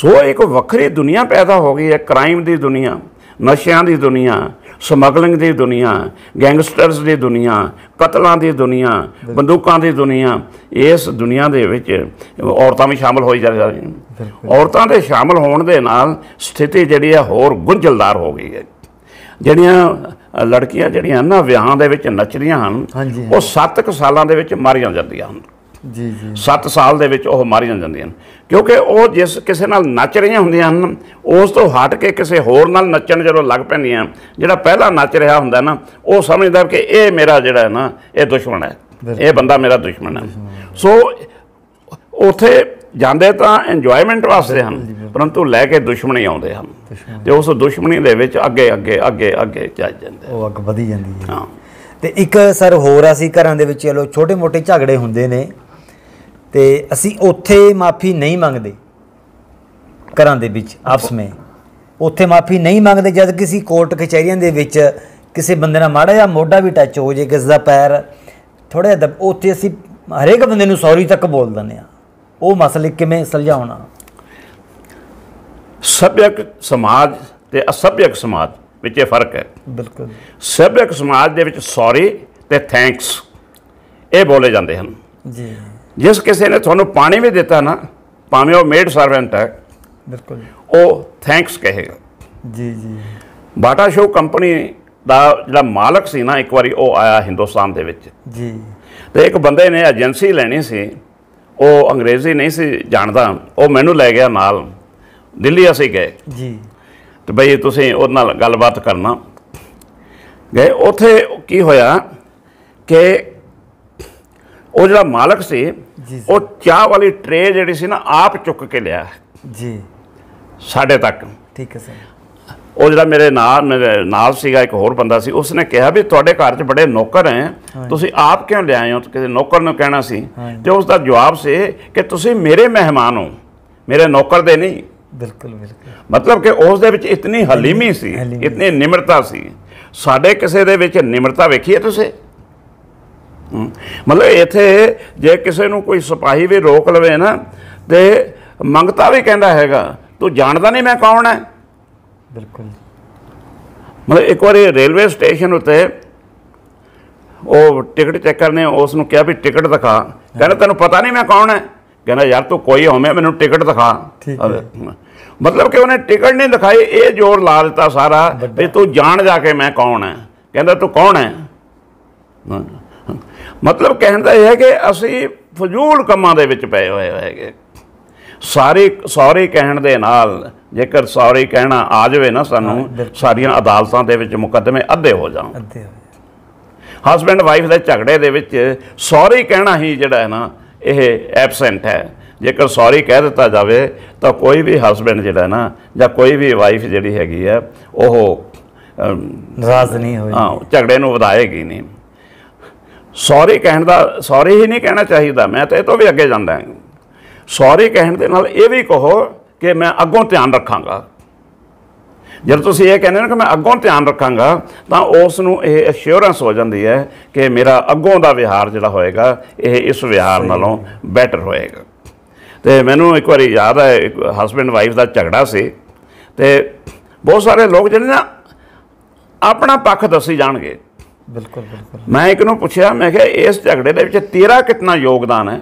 ਸੋ ਇੱਕ ਵੱਖਰੀ ਦੁਨੀਆ ਪੈਦਾ ਹੋ ਗਈ ਹੈ ਕ੍ਰਾਈਮ ਦੀ ਦੁਨੀਆ ਨਸ਼ਿਆਂ ਦੀ ਦੁਨੀਆ ਸਮਗਲਿੰਗ ਦੀ ਦੁਨੀਆ ਗੈਂਗਸਟਰਸ ਦੀ ਦੁਨੀਆ ਕਤਲਾਂ ਦੀ ਦੁਨੀਆ ਬੰਦੂਕਾਂ ਦੀ ਦੁਨੀਆ ਇਸ ਦੁਨੀਆ ਦੇ ਵਿੱਚ ਔਰਤਾਂ ਵੀ ਸ਼ਾਮਲ ਹੋਈ ਜਾ ਰਹੀਆਂ ਨੇ ਔਰਤਾਂ ਦੇ ਸ਼ਾਮਲ ਹੋਣ ਦੇ ਨਾਲ ਸਥਿਤੀ ਜਿਹੜੀ ਹੈ ਹੋਰ ਗੁੰਝਲਦਾਰ ਹੋ ਗਈ ਹੈ ਜਿਹੜੀਆਂ ਲੜਕੀਆਂ ਜਿਹੜੀਆਂ ਨਾ ਵਿਆਹਾਂ ਦੇ ਵਿੱਚ ਨੱਚਦੀਆਂ ਹਨ ਉਹ 7 ਸਾਲਾਂ ਦੇ ਵਿੱਚ ਮਰ ਜਾਂਦੀਆਂ ਹਨ ਜੀ ਜੀ 7 ਸਾਲ ਦੇ ਵਿੱਚ ਉਹ ਮਾਰੀਆਂ ਜਾਂਦੀਆਂ ਹਨ ਕਿਉਂਕਿ ਉਹ ਜਿਸ ਕਿਸੇ ਨਾਲ ਨੱਚ ਰਹੀਆਂ ਹੁੰਦੀਆਂ ਹਨ ਉਸ ਤੋਂ ਹਟ ਕੇ ਕਿਸੇ ਹੋਰ ਨਾਲ ਨੱਚਣ ਜਦੋਂ ਲੱਗ ਪੈਂਦੀਆਂ ਜਿਹੜਾ ਪਹਿਲਾਂ ਨੱਚ ਰਿਹਾ ਹੁੰਦਾ ਨਾ ਉਹ ਸਮਝਦਾ ਕਿ ਇਹ ਮੇਰਾ ਜਿਹੜਾ ਹੈ ਨਾ ਇਹ ਦੁਸ਼ਮਣ ਹੈ ਇਹ ਬੰਦਾ ਮੇਰਾ ਦੁਸ਼ਮਣ ਹੈ ਸੋ ਉਥੇ ਜਾਂਦੇ ਤਾਂ ਇੰਜੋਇਮੈਂਟ ਵਾਸਤੇ ਹਨ ਪਰੰਤੂ ਲੈ ਕੇ ਦੁਸ਼ਮਣੀ ਆਉਂਦੇ ਹਨ ਤੇ ਉਸ ਦੁਸ਼ਮਣੀ ਦੇ ਵਿੱਚ ਅੱਗੇ ਅੱਗੇ ਅੱਗੇ ਅੱਗੇ ਚੱਜ ਜਾਂਦੇ ਉਹ ਅੱਗ ਵਧੀ ਜਾਂਦੀ ਹੈ ਹਾਂ ਤੇ ਇੱਕ ਸਰ ਹੋਰ ਆ ਸੀ ਘਰਾਂ ਦੇ ਵਿੱਚ ਚਲੋ ਛੋਟੇ-ਮੋਟੇ ਝਗੜੇ ਹੁੰਦੇ ਨੇ ਤੇ ਅਸੀਂ ਉੱਥੇ ਮਾਫੀ ਨਹੀਂ ਮੰਗਦੇ ਘਰਾਂ ਦੇ ਵਿੱਚ ਆਪਸ ਵਿੱਚ ਉੱਥੇ ਮਾਫੀ ਨਹੀਂ ਮੰਗਦੇ ਜਦ ਕਿਸੇ ਕੋਰਟ ਕਚਹਿਰੀਆਂ ਦੇ ਵਿੱਚ ਕਿਸੇ ਬੰਦੇ ਨਾਲ ਮਾੜਾ ਜਾਂ ਮੋਢਾ ਵੀ ਟੱਚ ਹੋ ਜੇ ਕਿਸੇ ਦਾ ਪੈਰ ਥੋੜਾ ਜਿਹਾ ਉੱਥੇ ਅਸੀਂ ਹਰੇਕ ਬੰਦੇ ਨੂੰ ਸੌਰੀ ਤੱਕ ਬੋਲ ਦਿੰਦੇ ਆ ਉਹ ਮਸਲੇ ਕਿਵੇਂ ਸੁਲਝਾਉਣਾ ਸਭਿਅਕ ਸਮਾਜ ਤੇ ਅਸਭਿਅਕ ਸਮਾਜ ਵਿੱਚ ਇਹ ਫਰਕ ਹੈ ਬਿਲਕੁਲ ਸਭਿਅਕ ਸਮਾਜ ਦੇ ਵਿੱਚ ਸੌਰੀ ਤੇ ਥੈਂਕਸ ਇਹ ਬੋਲੇ ਜਾਂਦੇ ਹਨ ਜੀ ਜਿਸ ਕਿਸੇ ਨੇ ਤੁਹਾਨੂੰ ਪਾਣੀ ਵੀ ਦਿੱਤਾ ਨਾ ਭਾਵੇਂ ਉਹ ਮੇਡ ਸਰਵੈਂਟ ਹੈ ਬਿਲਕੁਲ ਉਹ ਥੈਂਕਸ ਕਹੇਗਾ ਜੀ ਜੀ ਬਾਟਾ ਸ਼ੋ ਕੰਪਨੀ ਦਾ ਜਿਹੜਾ ਮਾਲਕ ਸੀ ਨਾ ਇੱਕ ਵਾਰੀ ਉਹ ਆਇਆ ਹਿੰਦੁਸਤਾਨ ਦੇ ਵਿੱਚ ਜੀ ਤੇ ਇੱਕ ਬੰਦੇ ਨੇ ਏਜੰਸੀ ਲੈਣੀ ਸੀ ਉਹ ਅੰਗਰੇਜ਼ੀ ਨਹੀਂ ਸੀ ਜਾਣਦਾ ਉਹ ਮੈਨੂੰ ਲੈ ਗਿਆ ਨਾਲ ਦਿੱਲੀ ਅਸੀਂ ਗਏ ਜੀ ਤੇ ਬਈ ਤੁਸੀਂ ਉਹ ਨਾਲ ਗੱਲਬਾਤ ਕਰਨਾ ਗਏ ਉੱਥੇ ਕੀ ਹੋਇਆ ਕਿ ਉਹ ਜਿਹੜਾ ਮਾਲਕ ਸੀ ਜੀ ਉਹ ਚਾਹ ਵਾਲੀ ਟਰੇ ਜਿਹੜੀ ਸੀ ਨਾ ਆਪ ਚੁੱਕ ਕੇ ਲਿਆ ਜੀ ਸਾਡੇ ਤੱਕ ਠੀਕ ਹੈ ਸਰ ਉਹ ਜਿਹੜਾ ਮੇਰੇ ਨਾਲ ਨਾਲ ਸੀਗਾ ਇੱਕ ਹੋਰ ਬੰਦਾ ਸੀ ਉਸਨੇ ਕਿਹਾ ਵੀ ਤੁਹਾਡੇ ਘਰ 'ਚ ਬੜੇ ਨੌਕਰ ਐ ਤੁਸੀਂ ਆਪ ਕਿਉਂ ਲਿਆਏ ਹੋ ਕਿਸੇ ਨੌਕਰ ਨੂੰ ਕਹਿਣਾ ਸੀ ਤੇ ਉਸ ਦਾ ਜਵਾਬ ਸੀ ਕਿ ਤੁਸੀਂ ਮੇਰੇ ਮਹਿਮਾਨ ਹੋ ਮੇਰੇ ਨੌਕਰ ਦੇ ਨਹੀਂ ਬਿਲਕੁਲ ਬਿਲਕੁਲ ਮਤਲਬ ਕਿ ਉਸ ਦੇ ਵਿੱਚ ਇਤਨੀ ਹਲੀਮੀ ਸੀ ਇਤਨੀ ਨਿਮਰਤਾ ਸੀ ਸਾਡੇ ਕਿਸੇ ਦੇ ਵਿੱਚ ਨਿਮਰਤਾ ਵੇਖੀ ਹੈ ਤੁਸੀਂ ਮਤਲਬ ਇੱਥੇ ਜੇ ਕਿਸੇ ਨੂੰ ਕੋਈ ਸਿਪਾਹੀ ਵੀ ਰੋਕ ਲਵੇ ਨਾ ਤੇ ਮੰਗਤਾ ਵੀ ਕਹਿੰਦਾ ਹੈਗਾ ਤੂੰ ਜਾਣਦਾ ਨਹੀਂ ਮੈਂ ਕੌਣ ਹੈ ਬਿਲਕੁਲ ਮਤਲਬ ਇੱਕ ਵਾਰੀ ਰੇਲਵੇ ਸਟੇਸ਼ਨ ਉਤੇ ਉਹ ਟਿਕਟ ਚੈੱਕ ਨੇ ਉਸ ਨੂੰ ਕਿਹਾ ਵੀ ਟਿਕਟ ਦਿਖਾ ਕਹਿੰਦਾ ਤੈਨੂੰ ਪਤਾ ਨਹੀਂ ਮੈਂ ਕੌਣ ਹੈ ਕਹਿੰਦਾ ਯਾਰ ਤੂੰ ਕੋਈ ਹੋਵੇਂ ਮੈਨੂੰ ਟਿਕਟ ਦਿਖਾ ਮਤਲਬ ਕਿ ਉਹਨੇ ਟਿਕਟ ਨਹੀਂ ਦਿਖਾਈ ਇਹ ਜ਼ੋਰ ਲਾ ਦਿੱਤਾ ਸਾਰਾ ਵੀ ਤੂੰ ਜਾਣ ਜਾ ਕੇ ਮੈਂ ਕੌਣ ਹੈ ਕਹਿੰਦਾ ਤੂੰ ਕੌਣ ਹੈ ਮਤਲਬ ਕਹਿਣ ਦਾ ਇਹ ਹੈ ਕਿ ਅਸੀਂ ਫਜ਼ੂਲ ਕੰਮਾਂ ਦੇ ਵਿੱਚ ਪਏ ਹੋਏ ਹੋਏਗੇ ਸਾਰੇ ਸੌਰੀ ਕਹਿਣ ਦੇ ਨਾਲ ਜੇਕਰ ਸੌਰੀ ਕਹਿਣਾ ਆ ਜਾਵੇ ਨਾ ਸਾਨੂੰ ਸਾਰੀਆਂ ਅਦਾਲਤਾਂ ਦੇ ਵਿੱਚ ਮੁਕੱਦਮੇ ਅੱਧੇ ਹੋ ਜਾਣ ਅੱਧੇ ਹੋ ਜਾਣ ਹਸਬੰਡ ਵਾਈਫ ਦੇ ਝਗੜੇ ਦੇ ਵਿੱਚ ਸੌਰੀ ਕਹਿਣਾ ਹੀ ਜਿਹੜਾ ਹੈ ਨਾ ਇਹ ਐਬਸੈਂਟ ਹੈ ਜੇਕਰ ਸੌਰੀ ਕਹਿ ਦਿੱਤਾ ਜਾਵੇ ਤਾਂ ਕੋਈ ਵੀ ਹਸਬੰਡ ਜਿਹੜਾ ਨਾ ਜਾਂ ਕੋਈ ਵੀ ਵਾਈਫ ਜਿਹੜੀ ਹੈਗੀ ਹੈ ਉਹ ਨਾਰਾਜ਼ ਨਹੀਂ ਹੋਏ ਹਾਂ ਝਗੜੇ ਨੂੰ ਵਧਾਏਗੀ ਨਹੀਂ ਸੌਰੇ ਕਹਿਣ ਦਾ ਸੌਰੇ ਹੀ ਨਹੀਂ ਕਹਿਣਾ ਚਾਹੀਦਾ ਮੈਂ ਤਾਂ ਇਹ ਤੋਂ ਵੀ ਅੱਗੇ ਜਾਂਦਾ ਹਾਂ ਸੌਰੇ ਕਹਿਣ ਦੇ ਨਾਲ ਇਹ ਵੀ ਕਹੋ ਕਿ ਮੈਂ ਅੱਗੋਂ ਧਿਆਨ ਰੱਖਾਂਗਾ ਜਦ ਤੁਸੀਂ ਇਹ ਕਹਿੰਦੇ ਹੋ ਕਿ ਮੈਂ ਅੱਗੋਂ ਧਿਆਨ ਰੱਖਾਂਗਾ ਤਾਂ ਉਸ ਨੂੰ ਇਹ ਅਸ਼ੋਰੈਂਸ ਹੋ ਜਾਂਦੀ ਹੈ ਕਿ ਮੇਰਾ ਅੱਗੋਂ ਦਾ ਵਿਹਾਰ ਜਿਹੜਾ ਹੋਏਗਾ ਇਹ ਇਸ ਵਿਹਾਰ ਨਾਲੋਂ ਬੈਟਰ ਹੋਏਗਾ ਤੇ ਮੈਨੂੰ ਇੱਕ ਵਾਰੀ ਯਾਦ ਹੈ ਇੱਕ ਹਸਬੰਡ ਵਾਈਫ ਦਾ ਝਗੜਾ ਸੀ ਤੇ ਬਹੁਤ ਸਾਰੇ ਲੋਕ ਜਿਹੜੇ ਨਾ ਆਪਣਾ ਪੱਖ ਦੱਸੀ ਜਾਣਗੇ ਬਿਲਕੁਲ ਬਿਲਕੁਲ ਮੈਂ ਇੱਕ ਨੂੰ ਪੁੱਛਿਆ ਮੈਂ ਕਿਹਾ ਇਸ ਝਗੜੇ ਦੇ ਵਿੱਚ ਤੇਰਾ ਕਿੰਨਾ ਯੋਗਦਾਨ ਹੈ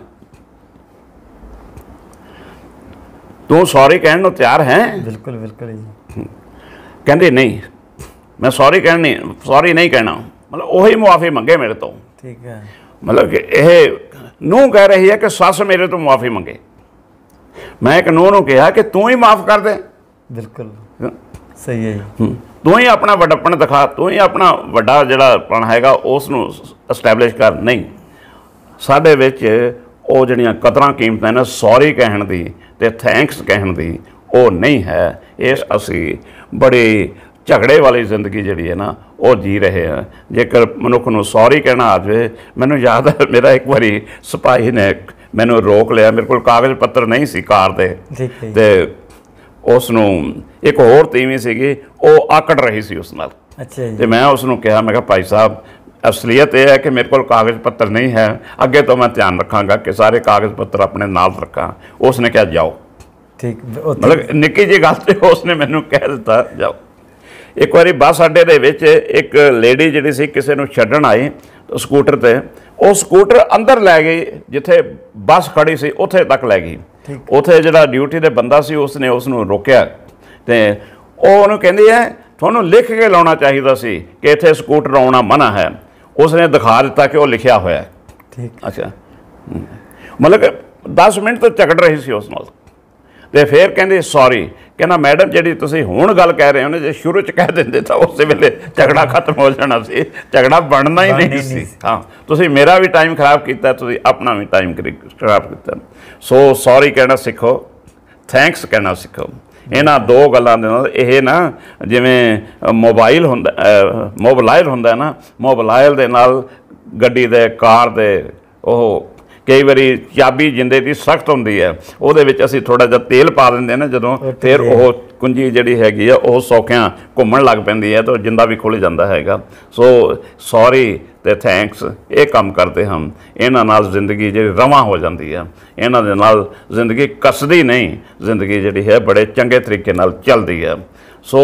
ਤੂੰ ਸੌਰੀ ਕਹਿਣ ਨੂੰ ਤਿਆਰ ਹੈ ਬਿਲਕੁਲ ਬਿਲਕੁਲ ਜੀ ਕਹਿੰਦੇ ਨਹੀਂ ਮੈਂ ਸੌਰੀ ਕਹਿਣ ਨਹੀਂ ਸੌਰੀ ਨਹੀਂ ਕਹਿਣਾ ਮਤਲਬ ਉਹੀ ਮੁਆਫੀ ਮੰਗੇ ਮੇਰੇ ਤੋਂ ਠੀਕ ਹੈ ਮਤਲਬ ਕਿ ਇਹ ਨੂੰ ਕਹਿ ਰਹੀ ਹੈ ਕਿ ਸੱਸ ਮੇਰੇ ਤੋਂ ਮੁਆਫੀ ਮੰਗੇ ਮੈਂ ਇੱਕ ਨੂੰ ਨੂੰ ਕਿਹਾ ਕਿ ਤੂੰ ਹੀ ਮਾਫ ਕਰ ਦੇ ਬਿਲਕੁਲ ਸਹੀ ਹੈ ਜੀ ਹੀ ਆਪਣਾ ਵੱਡਪਣ ਦਿਖਾ ਹੀ ਆਪਣਾ ਵੱਡਾ ਜਿਹੜਾ ਪਣ ਹੈਗਾ ਉਸ ਨੂੰ ਐਸਟੈਬਲਿਸ਼ ਕਰ ਨਹੀਂ ਸਾਡੇ ਵਿੱਚ ਉਹ ਜਿਹੜੀਆਂ ਕਦਰਾਂ ਕੀਮਤਾਂ ਨੇ ਸੌਰੀ ਕਹਿਣ ਦੀ ਤੇ ਥੈਂਕਸ ਕਹਿਣ ਦੀ ਉਹ ਨਹੀਂ ਹੈ ਇਸ ਅਸੀਂ ਬੜੇ ਝਗੜੇ ਵਾਲੀ ਜ਼ਿੰਦਗੀ ਜਿਹੜੀ ਹੈ ਨਾ ਉਹ ਜੀ ਰਹੇ ਆ ਜੇਕਰ ਮਨੁੱਖ ਨੂੰ ਸੌਰੀ ਕਹਿਣਾ ਆ ਜਾਵੇ ਮੈਨੂੰ ਯਾਦ ਹੈ ਮੇਰਾ ਇੱਕ ਵਾਰੀ ਸਿਪਾਹੀ ਨੇ ਮੈਨੂੰ ਰੋਕ ਲਿਆ ਮੇਰੇ ਕੋਲ ਕਾਗਜ਼ ਪੱਤਰ ਨਹੀਂ ਸੀ ਕਾਰ ਦੇ ਤੇ ਉਸ ਨੂੰ ਇੱਕ ਹੋਰ ਤੀਵੀਂ ਸੀਗੀ ਉਹ ਆਕੜ ਰਹੀ ਸੀ ਉਸ ਨਾਲ ਅੱਛਾ ਜੀ ਤੇ ਮੈਂ ਉਸ ਨੂੰ ਕਿਹਾ ਮੈਂ ਕਿਹਾ ਭਾਈ ਸਾਹਿਬ ਅਸਲੀਅਤ ਇਹ ਹੈ ਕਿ ਮੇਰੇ ਕੋਲ ਕਾਗਜ਼ ਪੱਤਰ ਨਹੀਂ ਹੈ ਅੱਗੇ ਤੋਂ ਮੈਂ ਧਿਆਨ ਰੱਖਾਂਗਾ ਕਿ ਸਾਰੇ ਕਾਗਜ਼ ਪੱਤਰ ਆਪਣੇ ਨਾਲ ਰੱਖਾਂ ਉਸ ਨੇ ਕਿਹਾ ਜਾਓ ਠੀਕ ਮਤਲਬ ਨਿੱਕੀ ਜੀ ਗੱਲ ਤੇ ਉਸ ਨੇ ਮੈਨੂੰ ਕਹਿ ਦਿੱਤਾ ਜਾਓ ਇੱਕ ਵਾਰੀ ਬੱਸ ਅੱਡੇ ਦੇ ਵਿੱਚ ਇੱਕ ਲੇਡੀ ਜਿਹੜੀ ਸੀ ਕਿਸੇ ਨੂੰ ਛੱਡਣ ਆਈ ਸਕੂਟਰ ਤੇ ਉਹ ਸਕੂਟਰ ਅੰਦਰ ਲੈ ਗਈ ਜਿੱਥੇ ਬੱਸ ਖੜੀ ਸੀ ਉੱਥੇ ਤੱਕ ਲੈ ਗਈ ਉਥੇ ਜਿਹੜਾ ਡਿਊਟੀ ਦੇ ਬੰਦਾ ਸੀ ਉਸ ਨੇ ਉਸ ਨੂੰ ਰੋਕਿਆ ਤੇ ਉਹ ਉਹਨੂੰ ਕਹਿੰਦੀ ਹੈ ਤੁਹਾਨੂੰ ਲਿਖ ਕੇ ਲਾਉਣਾ ਚਾਹੀਦਾ ਸੀ ਕਿ ਇੱਥੇ ਸਕੂਟਰ ਆਉਣਾ ਮਨਾ ਹੈ ਉਸ ਨੇ ਦਿਖਾ ਦਿੱਤਾ ਕਿ ਉਹ ਲਿਖਿਆ ਹੋਇਆ ਹੈ ਠੀਕ ਅੱਛਾ ਮਤਲਬ 10 ਮਿੰਟ ਤੋਂ ਝਗੜ ਰਹੀ ਸੀ ਉਸ ਨਾਲ ਤੇ ਫੇਰ ਕਹਿੰਦੇ ਸੌਰੀ ਕਹਿੰਦਾ ਮੈਡਮ ਜਿਹੜੀ ਤੁਸੀਂ ਹੁਣ ਗੱਲ ਕਹਿ ਰਹੇ ਹੋ ਨੇ ਜੇ ਸ਼ੁਰੂ ਚ ਕਹਿ ਦਿੰਦੇ ਤਾਂ ਉਸੇ ਵੇਲੇ ਝਗੜਾ ਖਤਮ ਹੋ ਜਾਣਾ ਸੀ ਝਗੜਾ ਬਣਨਾ ਹੀ ਨਹੀਂ ਸੀ ਹਾਂ ਤੁਸੀਂ ਮੇਰਾ ਵੀ ਟਾਈਮ ਖਰਾਬ ਕੀਤਾ ਤੁਸੀਂ ਆਪਣਾ ਵੀ ਟਾਈਮ ਖਰਾਬ ਕੀਤਾ ਸੋ ਸੌਰੀ ਕਹਿਣਾ ਸਿੱਖੋ ਥੈਂਕਸ ਕਹਿਣਾ ਸਿੱਖੋ ਇਹਨਾਂ ਦੋ ਗੱਲਾਂ ਦੇ ਨਾਲ ਇਹ ਨਾ ਜਿਵੇਂ ਮੋਬਾਈਲ ਹੁੰਦਾ ਮੋਬਾਈਲ ਹੁੰਦਾ ਨਾ ਮੋਬਾਈਲ ਦੇ ਨਾਲ ਗੱਡੀ ਦੇ ਕਾਰ ਦੇ ਉਹ ਕਈ ਵਾਰੀ ਚਾਬੀ ਜਿੰਦੇ ਦੀ ਸਖਤ ਹੁੰਦੀ ਹੈ ਉਹਦੇ ਵਿੱਚ ਅਸੀਂ ਥੋੜਾ ਜਿਹਾ ਤੇਲ ਪਾ ਦਿੰਦੇ ਨਾ ਜਦੋਂ ਫਿਰ ਉਹ ਕੁੰਜੀ ਜਿਹੜੀ ਹੈਗੀ ਆ ਉਹ ਸੌਖਿਆਂ ਘੁੰਮਣ ਲੱਗ ਪੈਂਦੀ ਹੈ ਤਾਂ ਜਿੰਦਾ ਵੀ ਖੁੱਲ ਜਾਂਦਾ ਹੈਗਾ ਸੋ ਸੌਰੀ ਤੇ ਥੈਂਕਸ ਇਹ ਕੰਮ ਕਰਦੇ ਹਨ ਇਹਨਾਂ ਨਾਲ ਜ਼ਿੰਦਗੀ ਜਿਹੜੀ ਰਵਾ ਹੋ ਜਾਂਦੀ ਹੈ ਇਹਨਾਂ ਦੇ ਨਾਲ ਜ਼ਿੰਦਗੀ ਕਸਦੀ ਨਹੀਂ ਜ਼ਿੰਦਗੀ ਜਿਹੜੀ ਹੈ ਬੜੇ ਚੰਗੇ ਤਰੀਕੇ ਨਾਲ ਚੱਲਦੀ ਹੈ ਸੋ